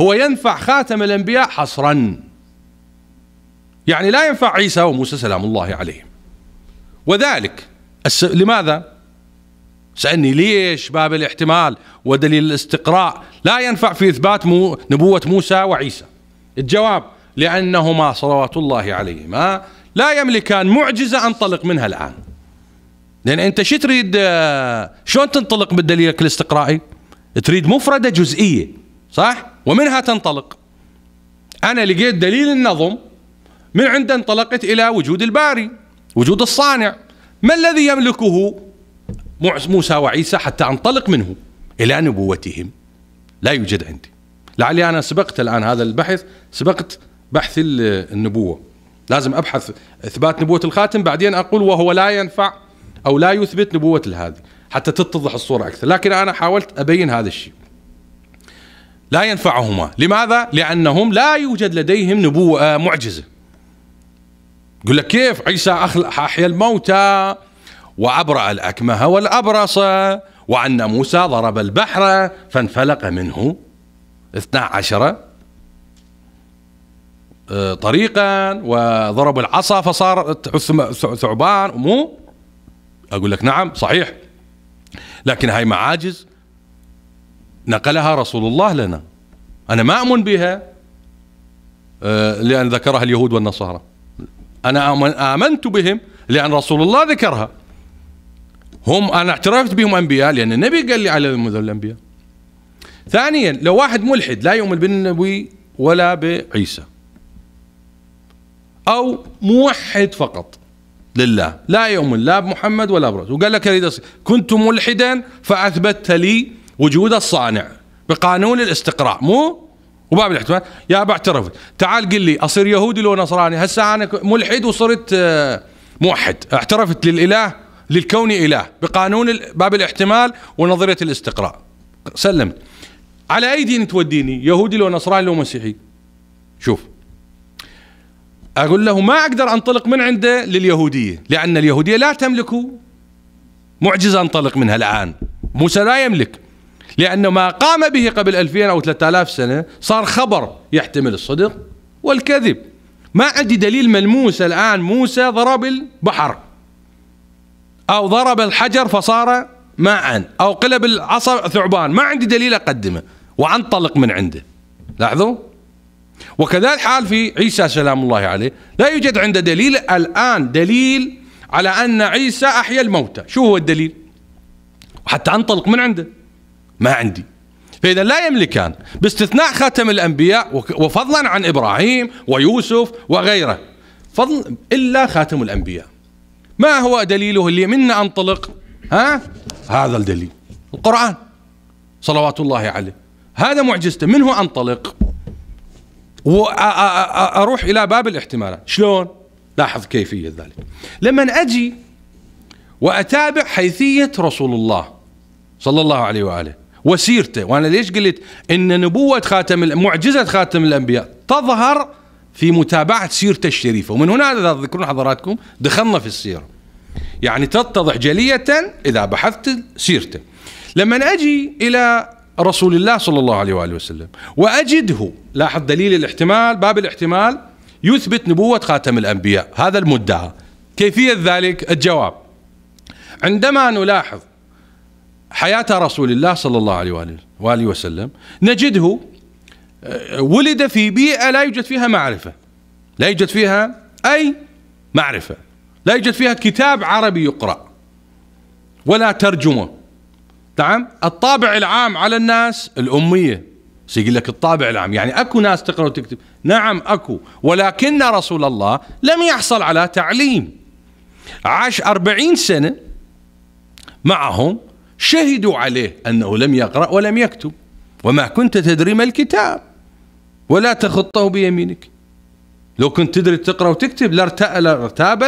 هو ينفع خاتم الانبياء حصرا يعني لا ينفع عيسى وموسى سلام الله عليهم وذلك الس... لماذا سألني ليش باب الاحتمال ودليل الاستقراء لا ينفع في إثبات مو نبوة موسى وعيسى الجواب لأنهما صلوات الله عليهما لا يملكان معجزة أنطلق منها الآن لأن أنت شو تريد آه، شلون تنطلق بدليلك الاستقرائي تريد مفردة جزئية صح ومنها تنطلق أنا لقيت دليل النظم من عنده انطلقت إلى وجود الباري وجود الصانع ما الذي يملكه موسى وعيسى حتى أنطلق منه إلى نبوتهم لا يوجد عندي لعلي أنا سبقت الآن هذا البحث سبقت بحث النبوة لازم أبحث إثبات نبوة الخاتم بعدين أقول وهو لا ينفع أو لا يثبت نبوة الهادي حتى تتضح الصورة أكثر لكن أنا حاولت أبين هذا الشيء لا ينفعهما لماذا؟ لأنهم لا يوجد لديهم نبوة آه، معجزة يقول لك كيف عيسى أحيا الموتى وأبرأ الأكمه والأبرص وأن موسى ضرب البحر فانفلق منه اثنا عشر آه، طريقا وضربوا العصا فصار ثعبان مو أقول لك نعم صحيح لكن هاي معاجز نقلها رسول الله لنا أنا ما أؤمن بها آه، لأن ذكرها اليهود والنصارى أنا آمنت بهم لأن رسول الله ذكرها هم أنا اعترفت بهم أنبياء لأن النبي قال لي على ذو الأنبياء ثانيا لو واحد ملحد لا يؤمن بالنبي ولا بعيسى أو موحد فقط لله لا يؤمن لا بمحمد ولا برسول وقال لك اريد كنت ملحدا فاثبت لي وجود الصانع بقانون الاستقراء مو وباب الاحتمال يا ابا اعترفت تعال قل لي اصير يهودي لو نصراني هسه انا ملحد وصرت آه، موحد اعترفت للاله للكون اله بقانون باب الاحتمال ونظريه الاستقراء سلمت على اي دين توديني يهودي لو نصراني لو مسيحي شوف اقول له ما اقدر انطلق من عنده لليهوديه لان اليهوديه لا تملك معجزه انطلق منها الان موسى لا يملك لأنه ما قام به قبل 2000 أو 3000 سنة صار خبر يحتمل الصدق والكذب ما عندي دليل ملموس الآن موسى ضرب البحر أو ضرب الحجر فصار معا أو قلب العصا ثعبان ما عندي دليل أقدمه وأنطلق من عنده لاحظوا وكذلك حال في عيسى سلام الله عليه لا يوجد عنده دليل الآن دليل على أن عيسى أحيا الموتى شو هو الدليل حتى أنطلق من عنده ما عندي فإذا لا يملكان باستثناء خاتم الأنبياء وفضلا عن إبراهيم ويوسف وغيره فضل إلا خاتم الأنبياء ما هو دليله اللي منا أنطلق ها هذا الدليل القرآن صلوات الله عليه هذا معجزته منه أنطلق وأروح إلى باب الاحتمالات شلون لاحظ كيفية ذلك لما أجي وأتابع حيثية رسول الله صلى الله عليه وآله وسيرته وأنا ليش قلت أن نبوة خاتم معجزة خاتم الأنبياء تظهر في متابعة سيرته الشريفة ومن هنا إذا تذكرون حضراتكم دخلنا في السيرة يعني تتضح جلية إذا بحثت سيرته لما أجي إلى رسول الله صلى الله عليه وآله وسلم وأجده لاحظ دليل الاحتمال باب الاحتمال يثبت نبوة خاتم الأنبياء هذا المدعى كيفية ذلك الجواب عندما نلاحظ حياة رسول الله صلى الله عليه وآله, وسلم نجده آه، ولد في بيئة لا يوجد فيها معرفة لا يوجد فيها أي معرفة لا يوجد فيها كتاب عربي يقرأ ولا ترجمة نعم الطابع العام على الناس الأمية يقول لك الطابع العام يعني أكو ناس تقرأ وتكتب نعم أكو ولكن رسول الله لم يحصل على تعليم عاش أربعين سنة معهم شهدوا عليه أنه لم يقرأ ولم يكتب وما كنت تدري ما الكتاب ولا تخطه بيمينك لو كنت تدري تقرأ وتكتب لارتاب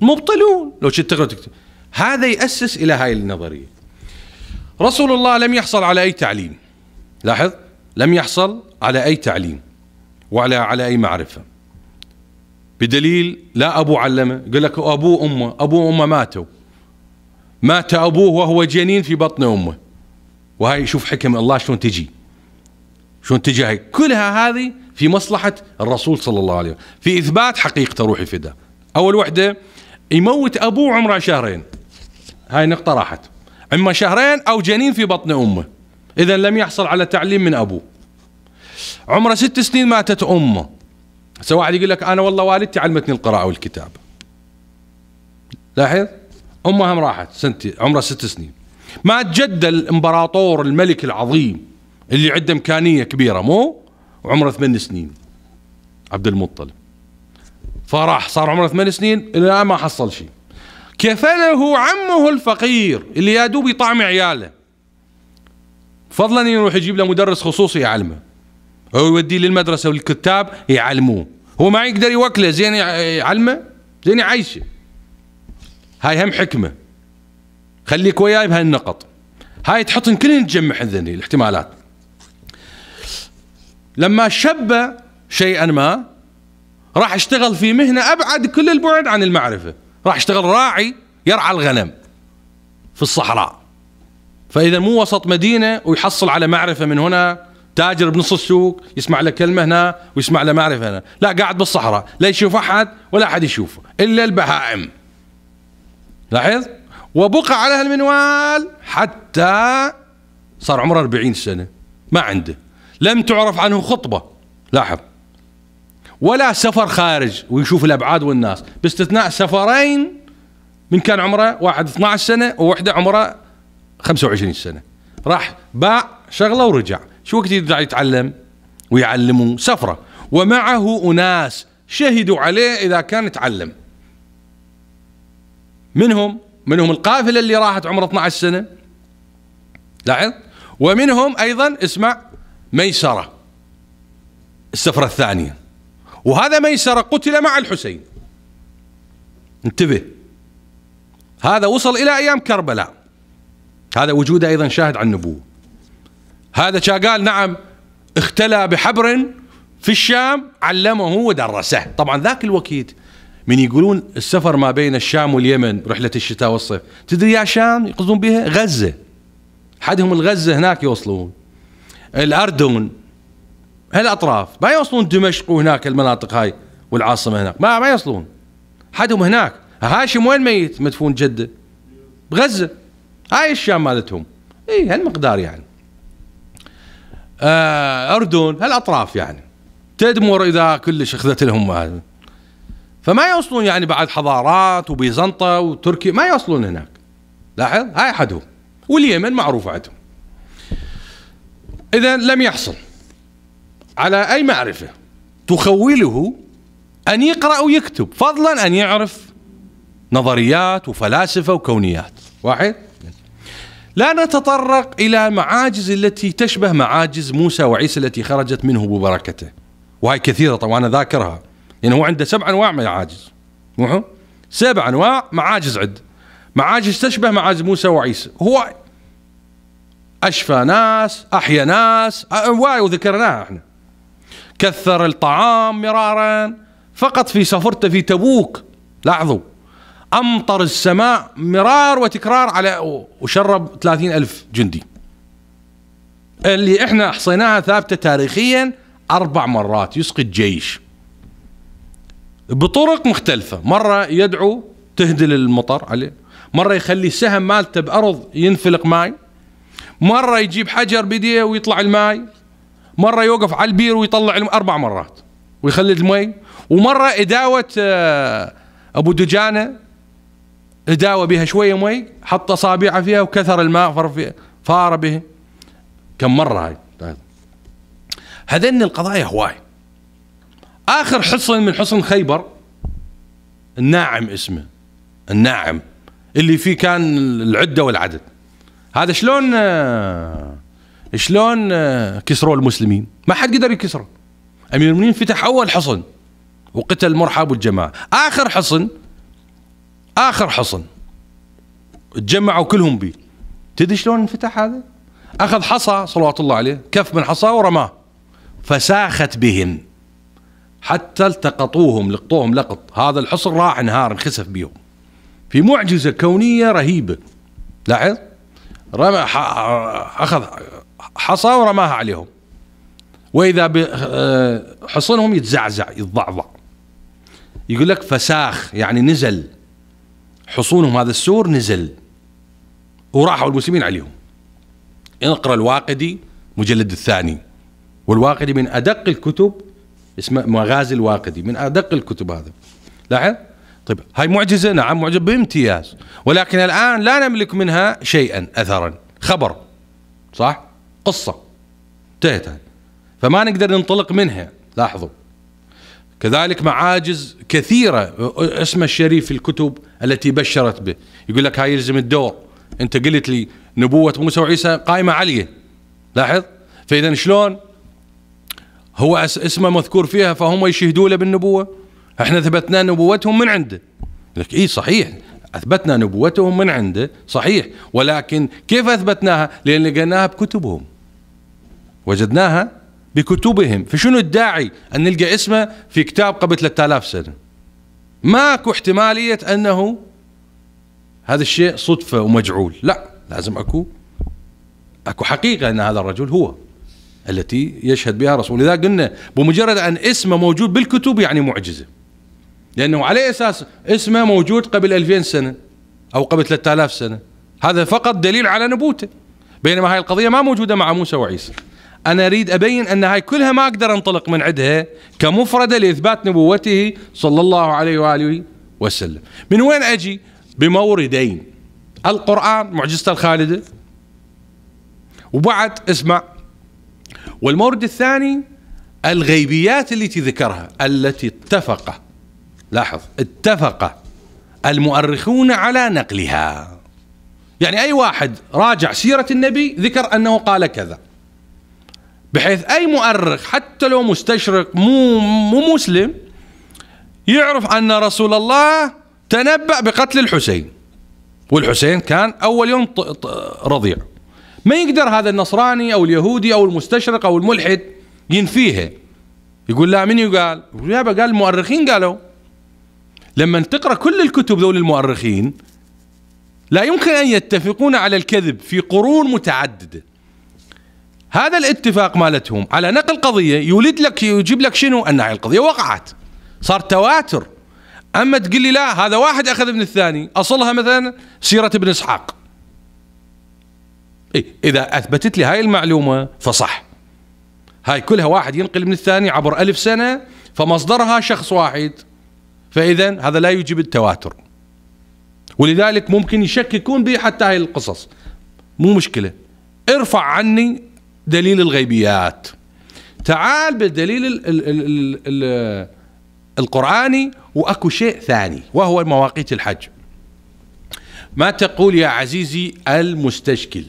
المبطلون لو كنت تقرأ وتكتب هذا يأسس إلى هاي النظرية رسول الله لم يحصل على أي تعليم لاحظ لم يحصل على أي تعليم ولا على أي معرفة بدليل لا أبو علمه يقول لك أبوه أمه أبوه أمه ماتوا مات أبوه وهو جنين في بطن أمه وهي شوف حكم الله شلون تجي شلون تجي هاي كلها هذه في مصلحة الرسول صلى الله عليه وسلم في إثبات حقيقة روح الفداء أول وحدة يموت أبوه عمره شهرين هاي نقطة راحت إما شهرين أو جنين في بطن أمه إذا لم يحصل على تعليم من أبوه عمره ست سنين ماتت أمه سواء واحد يقول لك أنا والله والدتي علمتني القراءة والكتابة لاحظ امها هم راحت سنتي عمرها ست سنين ما تجد الامبراطور الملك العظيم اللي عنده امكانيه كبيره مو وعمره ثمان سنين عبد المطلب فراح صار عمره ثمان سنين الى ما حصل شيء كفله عمه الفقير اللي يا دوب يطعم عياله فضلا يروح يجيب له مدرس خصوصي يعلمه او يوديه للمدرسه والكتاب يعلموه هو ما يقدر يوكله زين يعلمه زين يعيشه هاي هم حكمه خليك وياي بهالنقط هاي تحطن كلن تجمع ذني الاحتمالات لما شب شيئا ما راح اشتغل في مهنه ابعد كل البعد عن المعرفه راح اشتغل راعي يرعى الغنم في الصحراء فاذا مو وسط مدينه ويحصل على معرفه من هنا تاجر بنص السوق يسمع له كلمه هنا ويسمع له معرفه هنا لا قاعد بالصحراء لا يشوف احد ولا احد يشوفه الا البهائم لاحظ وبقى على هالمنوال حتى صار عمره 40 سنة ما عنده لم تعرف عنه خطبة لاحظ ولا سفر خارج ويشوف الأبعاد والناس باستثناء سفرين من كان عمره واحد 12 سنة ووحده عمره 25 سنة راح باع شغلة ورجع شو وقت يرجع يتعلم ويعلمه سفرة ومعه أناس شهدوا عليه إذا كان يتعلم منهم منهم القافله اللي راحت عمره 12 سنه لاحظ ومنهم ايضا اسمع ميسره السفره الثانيه وهذا ميسره قتل مع الحسين انتبه هذا وصل الى ايام كربلاء هذا وجوده ايضا شاهد عن النبوه هذا قال نعم اختلى بحبر في الشام علمه ودرسه طبعا ذاك الوقت من يقولون السفر ما بين الشام واليمن رحلة الشتاء والصيف تدري يا شام يقصدون بها غزة حدهم الغزة هناك يوصلون الأردن هالأطراف ما يوصلون دمشق وهناك المناطق هاي والعاصمة هناك ما ما يوصلون حدهم هناك هاشم وين ميت مدفون جدة بغزة هاي الشام مالتهم اي هالمقدار يعني آه أردن هالأطراف يعني تدمر إذا كلش أخذت لهم هذا فما يوصلون يعني بعد حضارات وبيزنطة وتركيا ما يوصلون هناك لاحظ هاي أحدهم واليمن معروف عندهم إذا لم يحصل على أي معرفة تخوله أن يقرأ ويكتب فضلا أن يعرف نظريات وفلاسفة وكونيات واحد لا نتطرق إلى المعاجز التي تشبه معاجز موسى وعيسى التي خرجت منه ببركته وهي كثيرة طبعا أنا ذاكرها يعني هو عنده سبع انواع معاجز مو سبع انواع معاجز عد معاجز تشبه معاجز موسى وعيسى هو اشفى ناس احيا ناس واي وذكرناها احنا كثر الطعام مرارا فقط في سفرته في تبوك لاحظوا امطر السماء مرار وتكرار على وشرب ثلاثين الف جندي اللي احنا احصيناها ثابته تاريخيا اربع مرات يسقي الجيش بطرق مختلفة مرة يدعو تهدل المطر عليه مرة يخلي سهم مالته بأرض ينفلق ماي مرة يجيب حجر بيديه ويطلع الماي مرة يوقف على البير ويطلع أربع مرات ويخلد المي ومرة إداوة آه، أبو دجانة إداوة بها شوية مي حط أصابعه فيها وكثر الماء فار به كم مرة هاي هذين القضايا هواي آخر حصن من حصن خيبر الناعم اسمه الناعم اللي فيه كان العدة والعدد هذا شلون آه، شلون آه، كسروا المسلمين ما حد قدر يكسره أمير المؤمنين فتح أول حصن وقتل مرحب والجماعة آخر حصن آخر حصن تجمعوا كلهم بيه تدري شلون انفتح هذا أخذ حصى صلوات الله عليه كف من حصى ورماه فساخت بهم حتى التقطوهم لقطوهم لقط هذا الحصن راح انهار انخسف بيهم في معجزه كونيه رهيبه لاحظ رمى اخذ حصى ورماها عليهم واذا آه، حصنهم يتزعزع يتضعضع يقول لك فساخ يعني نزل حصونهم هذا السور نزل وراحوا المسلمين عليهم اقرا الواقدي مجلد الثاني والواقدي من ادق الكتب اسمه مغازي الواقدي من ادق الكتب هذا لاحظ طيب هاي معجزه نعم معجزه بامتياز ولكن الان لا نملك منها شيئا اثرا خبر صح قصه انتهت فما نقدر ننطلق منها لاحظوا كذلك معاجز كثيره اسم الشريف في الكتب التي بشرت به يقول لك هاي يلزم الدور انت قلت لي نبوه موسى وعيسى قائمه عليه لاحظ فاذا شلون هو اسمه مذكور فيها فهم يشهدوا له بالنبوة احنا ثبتنا نبوتهم من عنده لك ايه صحيح اثبتنا نبوتهم من عنده صحيح ولكن كيف اثبتناها لان لقيناها بكتبهم وجدناها بكتبهم فشنو الداعي ان نلقى اسمه في كتاب قبل 3000 سنه ماكو احتماليه انه هذا الشيء صدفه ومجعول لا لازم اكو اكو حقيقه ان هذا الرجل هو التي يشهد بها رسول لذا قلنا بمجرد أن اسمه موجود بالكتب يعني معجزة لأنه على أساس اسمه موجود قبل 2000 سنة أو قبل 3000 سنة هذا فقط دليل على نبوته بينما هاي القضية ما موجودة مع موسى وعيسى أنا أريد أبين أن هاي كلها ما أقدر أنطلق من عندها كمفردة لإثبات نبوته صلى الله عليه وآله وسلم من وين أجي بموردين القرآن معجزة الخالدة وبعد اسمع والمورد الثاني الغيبيات التي ذكرها التي اتفق لاحظ اتفق المؤرخون على نقلها يعني أي واحد راجع سيرة النبي ذكر أنه قال كذا بحيث أي مؤرخ حتى لو مستشرق مو, مو مسلم يعرف أن رسول الله تنبأ بقتل الحسين والحسين كان أول يوم رضيع ما يقدر هذا النصراني او اليهودي او المستشرق او الملحد ينفيها يقول لا من يقال يابا قال المؤرخين قالوا لما تقرا كل الكتب ذول المؤرخين لا يمكن ان يتفقون على الكذب في قرون متعدده هذا الاتفاق مالتهم على نقل قضيه يولد لك يجيب لك شنو ان القضيه وقعت صار تواتر اما تقول لي لا هذا واحد اخذ من الثاني اصلها مثلا سيره ابن اسحاق إيه، إذا أثبتت لي هاي المعلومة فصح هاي كلها واحد ينقل من الثاني عبر ألف سنة فمصدرها شخص واحد فإذا هذا لا يجيب التواتر ولذلك ممكن يشككون به حتى هاي القصص مو مشكلة ارفع عني دليل الغيبيات تعال بالدليل الـ الـ الـ الـ القرآني وأكو شيء ثاني وهو مواقيت الحج ما تقول يا عزيزي المستشكل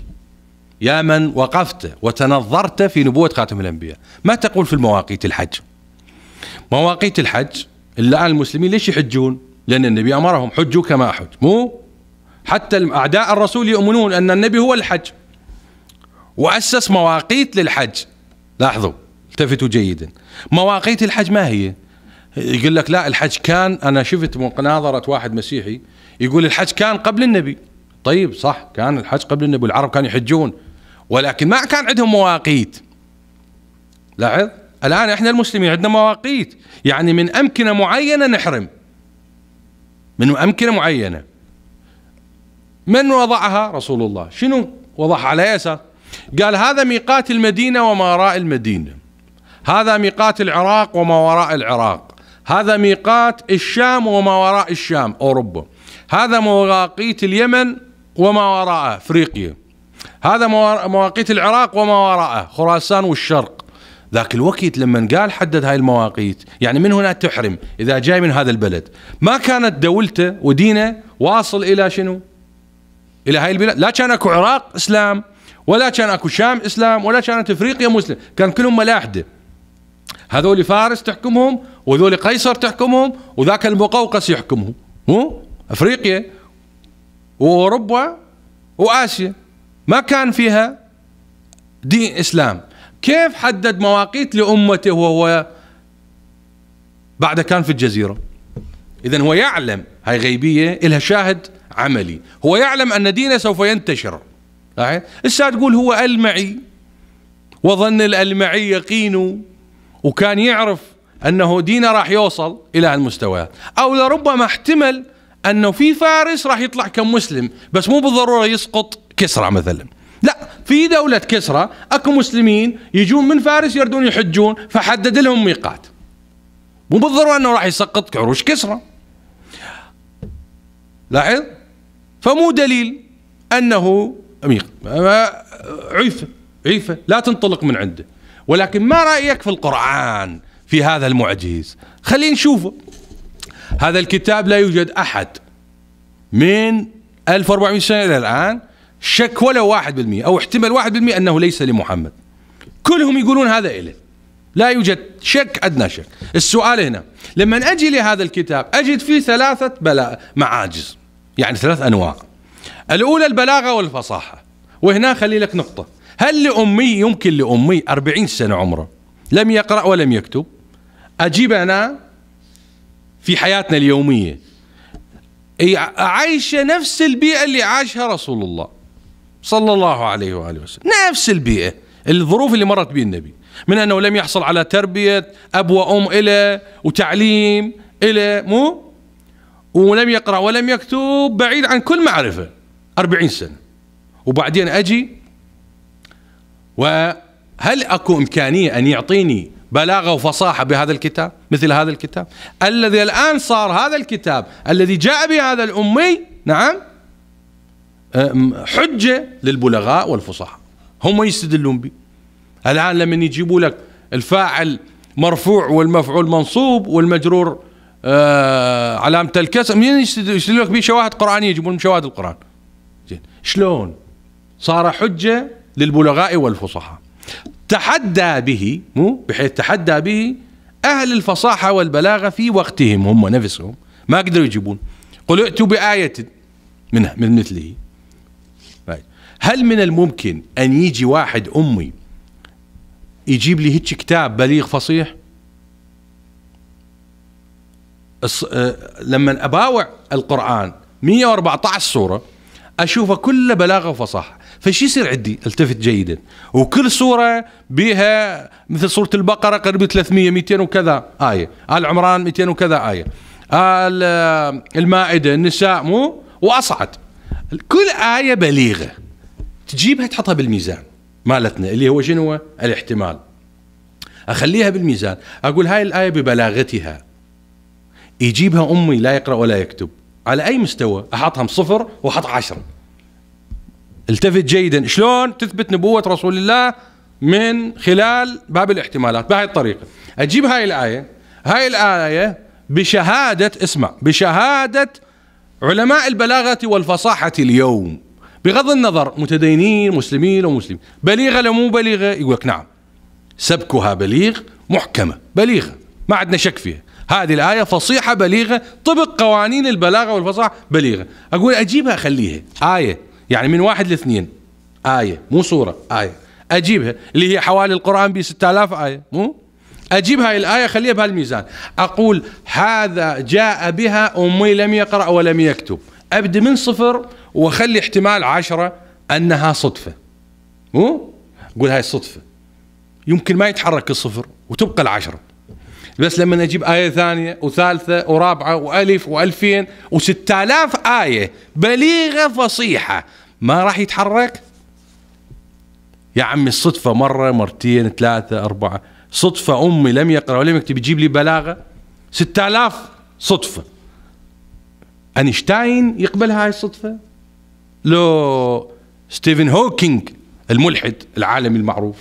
يا من وقفت وتنظرت في نبوة خاتم الأنبياء ما تقول في المواقيت الحج مواقيت الحج الآن المسلمين ليش يحجون لأن النبي أمرهم حجوا كما أحج مو حتى أعداء الرسول يؤمنون أن النبي هو الحج وأسس مواقيت للحج لاحظوا التفتوا جيدا مواقيت الحج ما هي يقول لك لا الحج كان أنا شفت مناظرة واحد مسيحي يقول الحج كان قبل النبي طيب صح كان الحج قبل النبي العرب كانوا يحجون ولكن ما كان عندهم مواقيت لاحظ الآن إحنا المسلمين عندنا مواقيت يعني من أمكنة معينة نحرم من أمكنة معينة من وضعها رسول الله شنو وضعها على أساس قال هذا ميقات المدينة وما وراء المدينة هذا ميقات العراق وما وراء العراق هذا ميقات الشام وما وراء الشام أوروبا هذا مواقيت اليمن وما وراء أفريقيا هذا مواقيت العراق وما وراءه خراسان والشرق ذاك الوقت لما قال حدد هاي المواقيت يعني من هنا تحرم إذا جاي من هذا البلد ما كانت دولته ودينه واصل إلى شنو إلى هاي البلاد لا كان أكو عراق إسلام ولا كان أكو شام إسلام ولا كانت إفريقيا مسلم كان كلهم ملاحدة هذول فارس تحكمهم وذول قيصر تحكمهم وذاك المقوقس يحكمهم مو افريقيا واوروبا واسيا ما كان فيها دين إسلام كيف حدد مواقيت لأمته وهو بعد كان في الجزيرة إذا هو يعلم هاي غيبية لها شاهد عملي هو يعلم أن دينه سوف ينتشر الساعة تقول هو ألمعي وظن الألمعي يقينه وكان يعرف أنه دينه راح يوصل إلى هالمستوى أو لربما احتمل أنه في فارس راح يطلع كمسلم بس مو بالضرورة يسقط كسرى مثلا لا في دولة كسرى اكو مسلمين يجون من فارس يردون يحجون فحدد لهم ميقات مو بالضرورة انه راح يسقط عروش كسرى لاحظ فمو دليل انه ميق عيفة عيفة لا تنطلق من عنده ولكن ما رأيك في القرآن في هذا المعجز خلينا نشوفه هذا الكتاب لا يوجد أحد من 1400 سنة إلى الآن شك ولو 1% أو احتمال 1% أنه ليس لمحمد كلهم يقولون هذا إله لا يوجد شك أدنى شك السؤال هنا لما أجي لهذا الكتاب أجد فيه ثلاثة بلا معاجز يعني ثلاث أنواع الأولى البلاغة والفصاحة وهنا خلي لك نقطة هل لأمي يمكن لأمي 40 سنة عمره لم يقرأ ولم يكتب أجيب أنا في حياتنا اليومية عايشة نفس البيئة اللي عاشها رسول الله صلى الله عليه وآله وسلم نفس البيئة الظروف اللي مرت به النبي من أنه لم يحصل على تربية أب وأم له وتعليم له مو ولم يقرأ ولم يكتب بعيد عن كل معرفة أربعين سنة وبعدين أجي وهل أكو إمكانية أن يعطيني بلاغة وفصاحة بهذا الكتاب مثل هذا الكتاب الذي الآن صار هذا الكتاب الذي جاء به هذا الأمي نعم حجه للبلغاء والفصحاء هم يستدلون به الان لما يجيبوا لك الفاعل مرفوع والمفعول منصوب والمجرور آه علامة الكسر من يستدلون لك به شواهد قرآنية يجيبون شواهد القرآن زين شلون صار حجة للبلغاء والفصحاء تحدى به مو بحيث تحدى به أهل الفصاحة والبلاغة في وقتهم هم نفسهم ما قدروا يجيبون قل ائتوا بآية منها من مثله هل من الممكن أن يجي واحد أمي يجيب لي هيك كتاب بليغ فصيح آه، لما أباوع القرآن 114 سورة أشوفه كله بلاغة وفصاحة فشي يصير عندي التفت جيدا وكل صورة بها مثل سورة البقرة قريب 300 200 وكذا آية آل عمران 200 وكذا آية آل آه، المائدة النساء مو وأصعد كل آية بليغة تجيبها تحطها بالميزان مالتنا اللي هو شنو الاحتمال اخليها بالميزان اقول هاي الايه ببلاغتها يجيبها امي لا يقرا ولا يكتب على اي مستوى احطها صفر واحط عشرة التفت جيدا شلون تثبت نبوه رسول الله من خلال باب الاحتمالات بهاي الطريقه اجيب هاي الايه هاي الايه بشهاده اسمع بشهاده علماء البلاغه والفصاحه اليوم بغض النظر متدينين مسلمين او مسلمين بليغه لو مو بليغه يقول لك نعم سبكها بليغ محكمه بليغه ما عندنا شك فيها هذه الآية فصيحة بليغة طبق قوانين البلاغة والفصاحة بليغة أقول أجيبها أخليها آية يعني من واحد لاثنين آية مو صورة آية أجيبها اللي هي حوالي القرآن ب 6000 آية مو أجيب هاي الآية خليها بهالميزان أقول هذا جاء بها أمي لم يقرأ ولم يكتب أبدي من صفر واخلي احتمال عشرة انها صدفه مو قول هاي صدفه يمكن ما يتحرك الصفر وتبقى العشرة بس لما اجيب آية ثانية وثالثة ورابعة وألف وألفين وستة آلاف آية بليغة فصيحة ما راح يتحرك يا عمي الصدفة مرة مرتين ثلاثة أربعة صدفة أمي لم يقرأ ولم يكتب يجيب لي بلاغة ستة آلاف صدفة أينشتاين يقبل هاي الصدفة لو ستيفن هوكينج الملحد العالمي المعروف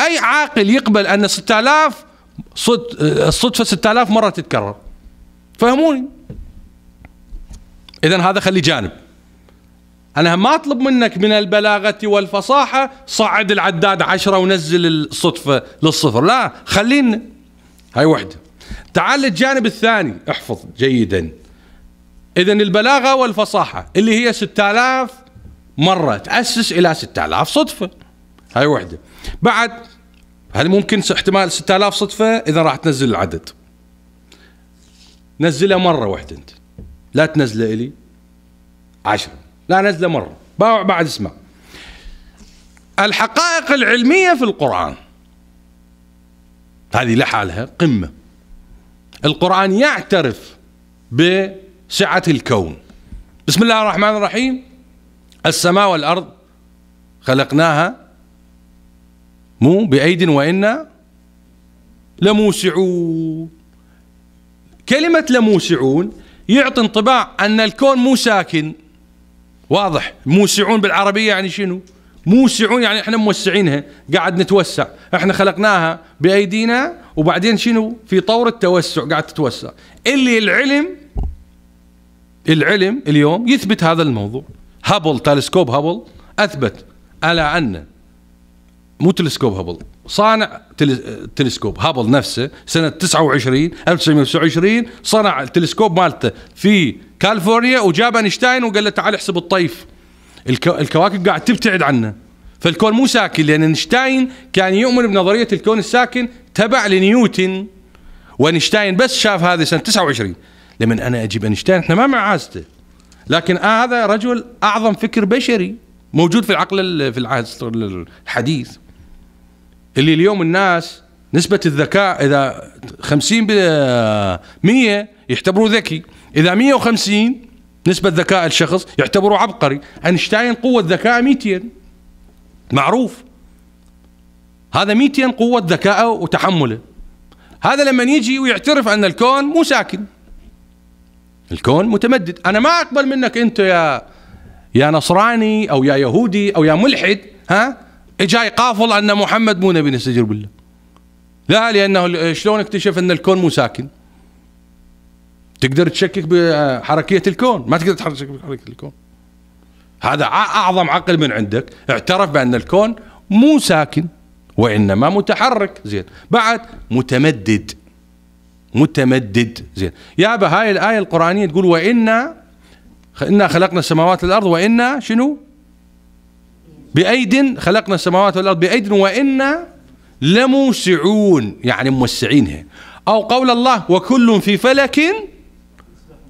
أي عاقل يقبل أن 6000 الصدفة 6000 مرة تتكرر فهموني إذا هذا خلي جانب أنا ما أطلب منك من البلاغة والفصاحة صعد العداد عشرة ونزل الصدفة للصفر لا خلينا هاي وحدة تعال للجانب الثاني احفظ جيدا إذا البلاغة والفصاحة اللي هي 6000 مرة تأسس إلى 6000 صدفة هاي وحدة بعد هل ممكن احتمال 6000 صدفة إذا راح تنزل العدد نزله مرة واحدة أنت لا تنزله إلي عشرة لا نزله مرة بعد اسمع الحقائق العلمية في القرآن هذه لحالها قمة القرآن يعترف ب سعة الكون بسم الله الرحمن الرحيم السماء والأرض خلقناها مو بأيد وإنا لموسعون كلمة لموسعون يعطي انطباع أن الكون مو ساكن واضح موسعون بالعربية يعني شنو موسعون يعني احنا موسعينها قاعد نتوسع احنا خلقناها بأيدينا وبعدين شنو في طور التوسع قاعد تتوسع اللي العلم العلم اليوم يثبت هذا الموضوع هابل تلسكوب هابل اثبت على ان مو تلسكوب هابل صانع تلسكوب هابل نفسه سنه 29 1929 صنع التلسكوب مالته في كاليفورنيا وجاب اينشتاين وقال له تعال احسب الطيف الكواكب قاعد تبتعد عنه فالكون مو ساكن لان اينشتاين كان يؤمن بنظريه الكون الساكن تبع لنيوتن واينشتاين بس شاف هذه سنه 29 لمن انا اجيب اينشتاين يعني احنا ما مع عازته لكن آه هذا رجل اعظم فكر بشري موجود في العقل في العصر الحديث اللي اليوم الناس نسبة الذكاء إذا 50 100 يعتبروا ذكي إذا 150 نسبة ذكاء الشخص يعتبروا عبقري أينشتاين قوة ذكاء 200 معروف هذا 200 قوة ذكاءه وتحمله هذا لما يجي ويعترف أن الكون مو ساكن الكون متمدد انا ما اقبل منك انت يا يا نصراني او يا يهودي او يا ملحد ها جاي قافل ان محمد مو نبي نستجير بالله لا لانه شلون اكتشف ان الكون مو ساكن تقدر تشكك بحركيه الكون ما تقدر تشكك بحركيه الكون هذا اعظم عقل من عندك اعترف بان الكون مو ساكن وانما متحرك زين بعد متمدد متمدد زين يابا هاي الآية القرآنية تقول وإنا إنا خلقنا السماوات والأرض وإنا شنو بأيد خلقنا السماوات والأرض بأيد وإنا لموسعون يعني موسعينها أو قول الله وكل في فلك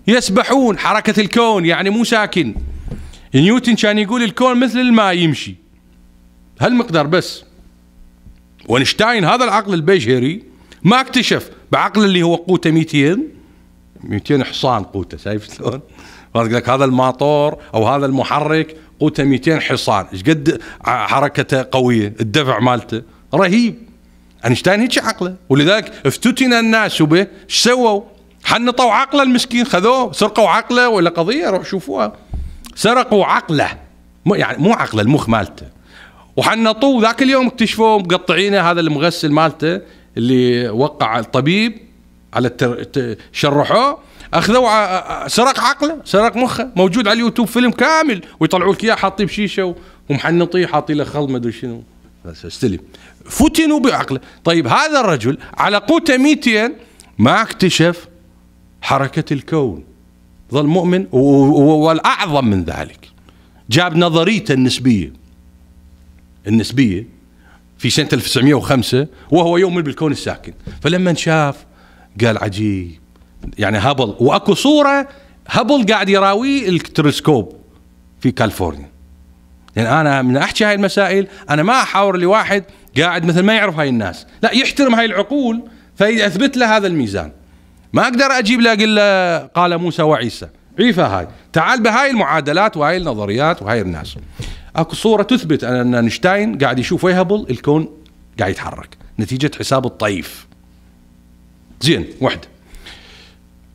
يسبحون حركة الكون يعني مو ساكن نيوتن كان يقول الكون مثل الماء يمشي هالمقدار بس وانشتاين هذا العقل البشري ما اكتشف بعقله اللي هو قوته 200 200 حصان قوته شايف شلون؟ لك هذا الماطور او هذا المحرك قوته 200 حصان، ايش قد حركته قويه، الدفع مالته رهيب. اينشتاين هيك عقله ولذلك افتتن الناس به، ايش سووا؟ حنطوا عقله المسكين خذوه سرقوا عقله ولا قضيه روح شوفوها سرقوا عقله يعني مو عقله المخ مالته وحنطوه ذاك اليوم اكتشفوه مقطعينه هذا المغسل مالته اللي وقع الطبيب على التر... شرحوه اخذوا ع... سرق عقله سرق مخه موجود على اليوتيوب فيلم كامل ويطلعوا لك اياه حاطيه بشيشه ومحنطيه حاطين له خل ما ادري شنو استلم فتنوا بعقله طيب هذا الرجل على قوته 200 ما اكتشف حركه الكون ظل مؤمن والاعظم من ذلك جاب نظريته النسبيه النسبيه في سنة 1905 وهو يؤمن بالكون الساكن فلما شاف قال عجيب يعني هبل واكو صورة هبل قاعد يراوي التلسكوب في كاليفورنيا لان يعني انا من احكي هاي المسائل انا ما احاور لواحد قاعد مثل ما يعرف هاي الناس لا يحترم هاي العقول فيثبت له هذا الميزان ما اقدر اجيب له اقول له قال موسى وعيسى عيفه هاي تعال بهاي المعادلات وهاي النظريات وهاي الناس اكو صوره تثبت ان اينشتاين قاعد يشوف ويهبل الكون قاعد يتحرك نتيجه حساب الطيف زين واحده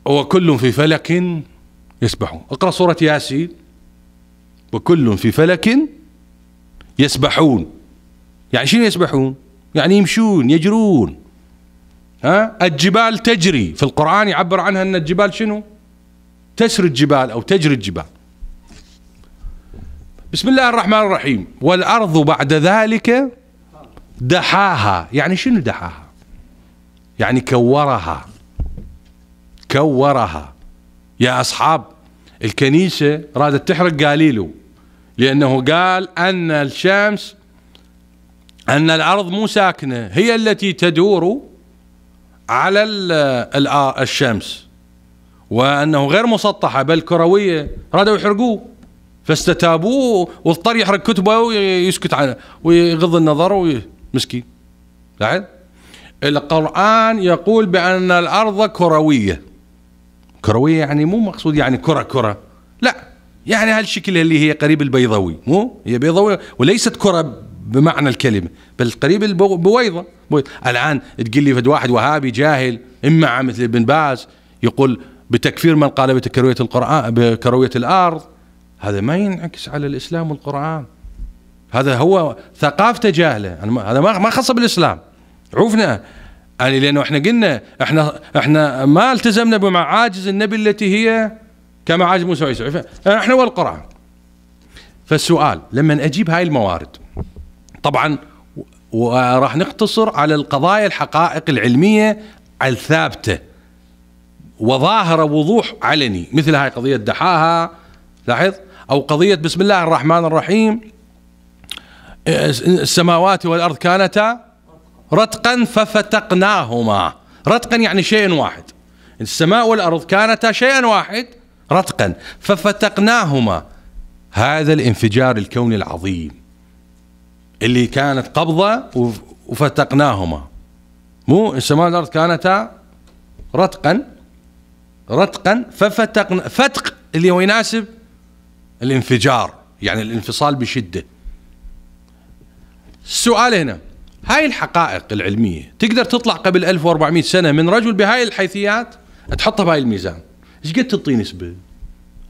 وكل في فلك يسبحون اقرا سوره ياسين وكل في فلك يسبحون يعني شنو يسبحون يعني يمشون يجرون ها الجبال تجري في القرآن يعبر عنها أن الجبال شنو تسري الجبال أو تجري الجبال بسم الله الرحمن الرحيم والأرض بعد ذلك دحاها يعني شنو دحاها يعني كورها كورها يا أصحاب الكنيسة رادت تحرق قاليلو لأنه قال أن الشمس أن الأرض مو ساكنة هي التي تدور على الشمس وأنه غير مسطحة بل كروية رادوا يحرقوه فاستتابوه واضطر يحرق كتبه ويسكت عنه ويغض النظر ومسكين بعد القرآن يقول بأن الأرض كروية كروية يعني مو مقصود يعني كرة كرة لا يعني هالشكل اللي هي قريب البيضوي مو هي بيضاوية وليست كرة بمعنى الكلمة بل قريب البويضة الآن تقول لي فد واحد وهابي جاهل إما مثل ابن باز يقول بتكفير من قال بتكروية القرآن بكروية الأرض هذا ما ينعكس على الإسلام والقرآن هذا هو ثقافته جاهلة هذا ما ما خاصه بالإسلام عوفنا يعني لأنه احنا قلنا احنا احنا ما التزمنا بمعاجز النبي التي هي كما عاجز موسى وعيسى احنا والقرآن فالسؤال لما أجيب هاي الموارد طبعا وراح نقتصر على القضايا الحقائق العلمية الثابتة وظاهرة وضوح علني مثل هاي قضية دحاها لاحظ أو قضية بسم الله الرحمن الرحيم السماوات والأرض كانتا رتقا ففتقناهما رتقا يعني شيء واحد السماء والأرض كانتا شيئا واحد رتقا ففتقناهما هذا الانفجار الكوني العظيم اللي كانت قبضة وفتقناهما مو السماء والأرض كانتا رتقا رتقا ففتقنا فتق اللي هو يناسب الانفجار يعني الانفصال بشدة السؤال هنا هاي الحقائق العلمية تقدر تطلع قبل 1400 سنة من رجل بهاي الحيثيات تحطها بهاي الميزان ايش قد تعطي نسبة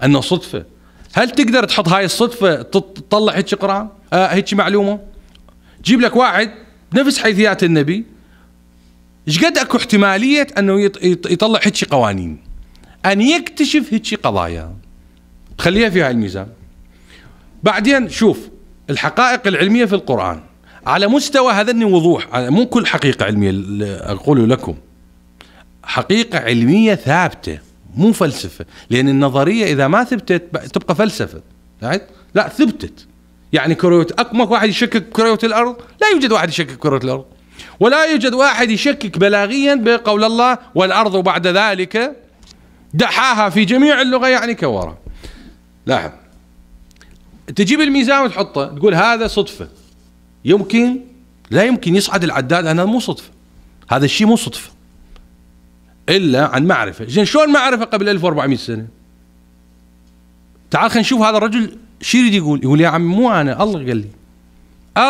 انه صدفة هل تقدر تحط هاي الصدفة تطلع هيك قرآن آه هيك معلومة جيب لك واحد نفس حيثيات النبي ايش قد اكو احتمالية انه يطلع هيك قوانين ان يكتشف هيك قضايا خليها في هاي الميزان بعدين شوف الحقائق العلميه في القران على مستوى هذا وضوح مو كل حقيقه علميه اقول لكم حقيقه علميه ثابته مو فلسفه لان النظريه اذا ما ثبتت تبقى فلسفه لا ثبتت يعني كرويه اقمك واحد يشكك كرويه الارض لا يوجد واحد يشكك كرويه الارض ولا يوجد واحد يشكك بلاغيا بقول الله والارض بعد ذلك دحاها في جميع اللغه يعني كورا لاحظ تجيب الميزان وتحطه تقول هذا صدفة يمكن لا يمكن يصعد العداد أنا مو صدفة هذا الشيء مو صدفة إلا عن معرفة زين شلون معرفة قبل 1400 سنة تعال خلينا نشوف هذا الرجل شو يريد يقول يقول يا عمي مو أنا الله قال لي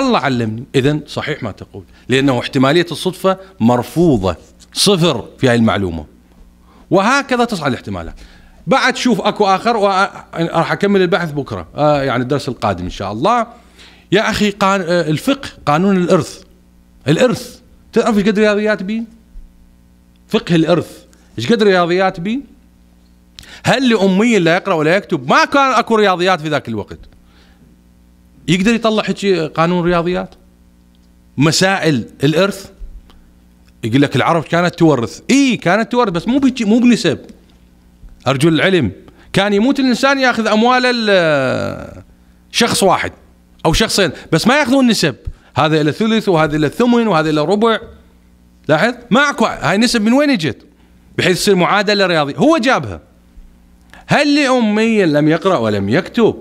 الله علمني إذا صحيح ما تقول لأنه احتمالية الصدفة مرفوضة صفر في هاي المعلومة وهكذا تصعد الاحتمالات بعد شوف اكو اخر وراح اكمل البحث بكره آه يعني الدرس القادم ان شاء الله يا اخي قان آه، الفقه قانون الارث الارث تعرف ايش قد رياضيات بي فقه الارث ايش قد رياضيات بي هل لامي لا يقرا ولا يكتب ما كان اكو رياضيات في ذاك الوقت يقدر يطلع هيك قانون رياضيات مسائل الارث يقول لك العرب كانت تورث اي كانت تورث بس مو مو بنسب ارجل العلم كان يموت الإنسان يأخذ أموال شخص واحد أو شخصين بس ما يأخذون نسب هذا إلى ثلث وهذا إلى ثمن وهذا إلى ربع لاحظ ما اكو هاي النسب من وين اجت بحيث تصير معادله رياضيه هو جابها هل لامي لم يقرا ولم يكتب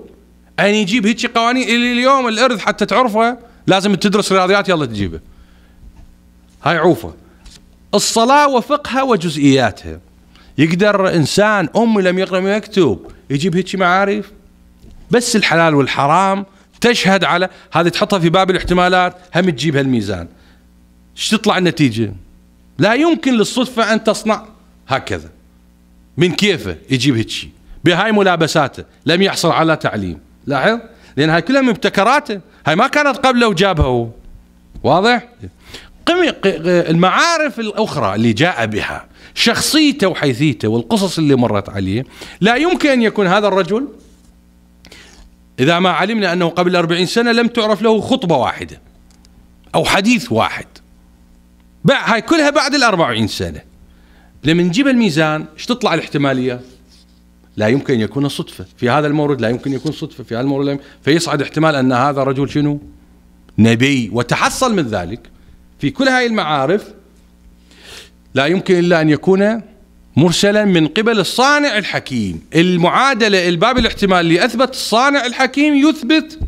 ان يجيب هيك قوانين الى اليوم الارث حتى تعرفه لازم تدرس رياضيات يلا تجيبه هاي عوفه الصلاه وفقها وجزئياتها يقدر انسان امي لم يقرا ما يكتب يجيب هيك معارف بس الحلال والحرام تشهد على هذه تحطها في باب الاحتمالات هم تجيب هالميزان ايش تطلع النتيجه لا يمكن للصدفه ان تصنع هكذا من كيفه يجيب هيك بهاي ملابساته لم يحصل على تعليم لاحظ لان هاي كلها مبتكراته هاي ما كانت قبله وجابها هو واضح المعارف الاخرى اللي جاء بها شخصيته وحيثيته والقصص اللي مرت عليه لا يمكن أن يكون هذا الرجل إذا ما علمنا أنه قبل أربعين سنة لم تعرف له خطبة واحدة أو حديث واحد هاي كلها بعد الأربعين سنة لما نجيب الميزان ايش تطلع الاحتمالية لا يمكن أن يكون صدفة في هذا المورد لا يمكن يكون صدفة في هذا المورد فيصعد احتمال أن هذا الرجل شنو نبي وتحصل من ذلك في كل هاي المعارف لا يمكن إلا أن يكون مرسلا من قبل الصانع الحكيم المعادلة الباب الاحتمال اللي أثبت الصانع الحكيم يثبت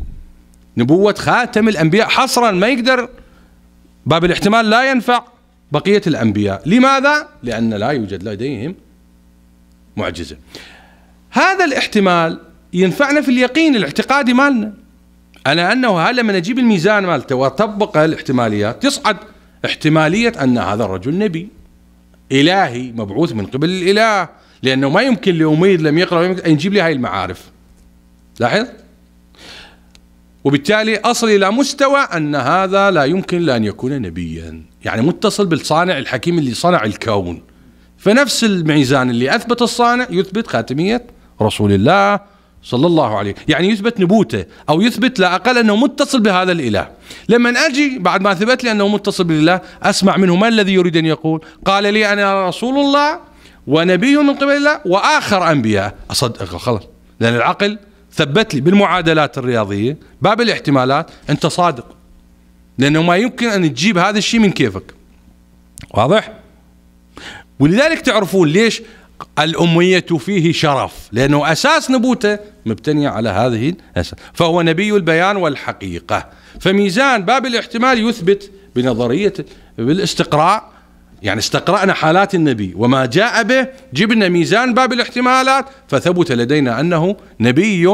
نبوة خاتم الأنبياء حصرا ما يقدر باب الاحتمال لا ينفع بقية الأنبياء لماذا؟ لأن لا يوجد لديهم معجزة هذا الاحتمال ينفعنا في اليقين الاعتقادي مالنا أنا أنه هل لما نجيب الميزان مالته وأطبق الاحتماليات تصعد احتمالية أن هذا الرجل نبي إلهي مبعوث من قبل الإله لأنه ما يمكن لأميد لم يقرأ أن يجيب لي هاي المعارف لاحظ وبالتالي أصل إلى مستوى أن هذا لا يمكن لأن يكون نبيا يعني متصل بالصانع الحكيم اللي صنع الكون فنفس الميزان اللي أثبت الصانع يثبت خاتمية رسول الله صلى الله عليه يعني يثبت نبوته أو يثبت لا أقل أنه متصل بهذا الإله لما أجي بعد ما ثبت لي أنه متصل بالله أسمع منه ما الذي يريد أن يقول قال لي أنا رسول الله ونبي من قبل الله وآخر أنبياء أصدق خلاص لأن العقل ثبت لي بالمعادلات الرياضية باب الاحتمالات أنت صادق لأنه ما يمكن أن تجيب هذا الشيء من كيفك واضح؟ ولذلك تعرفون ليش الأمية فيه شرف لأنه أساس نبوته مبتنية على هذه الأساس فهو نبي البيان والحقيقة فميزان باب الاحتمال يثبت بنظرية بالاستقراء يعني استقرأنا حالات النبي وما جاء به جبنا ميزان باب الاحتمالات فثبت لدينا أنه نبي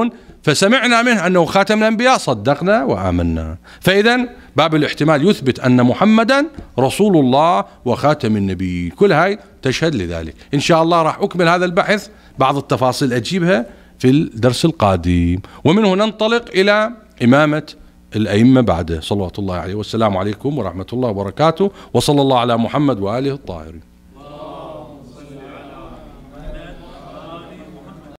فسمعنا منه أنه خاتم الأنبياء صدقنا وآمنا فإذا باب الاحتمال يثبت أن محمدا رسول الله وخاتم النبي كل هاي تشهد لذلك إن شاء الله راح أكمل هذا البحث بعض التفاصيل أجيبها في الدرس القادم ومنه ننطلق إلى إمامة الأئمة بعده صلوات الله عليه والسلام عليكم ورحمة الله وبركاته وصلى الله على محمد وآله الطاهرين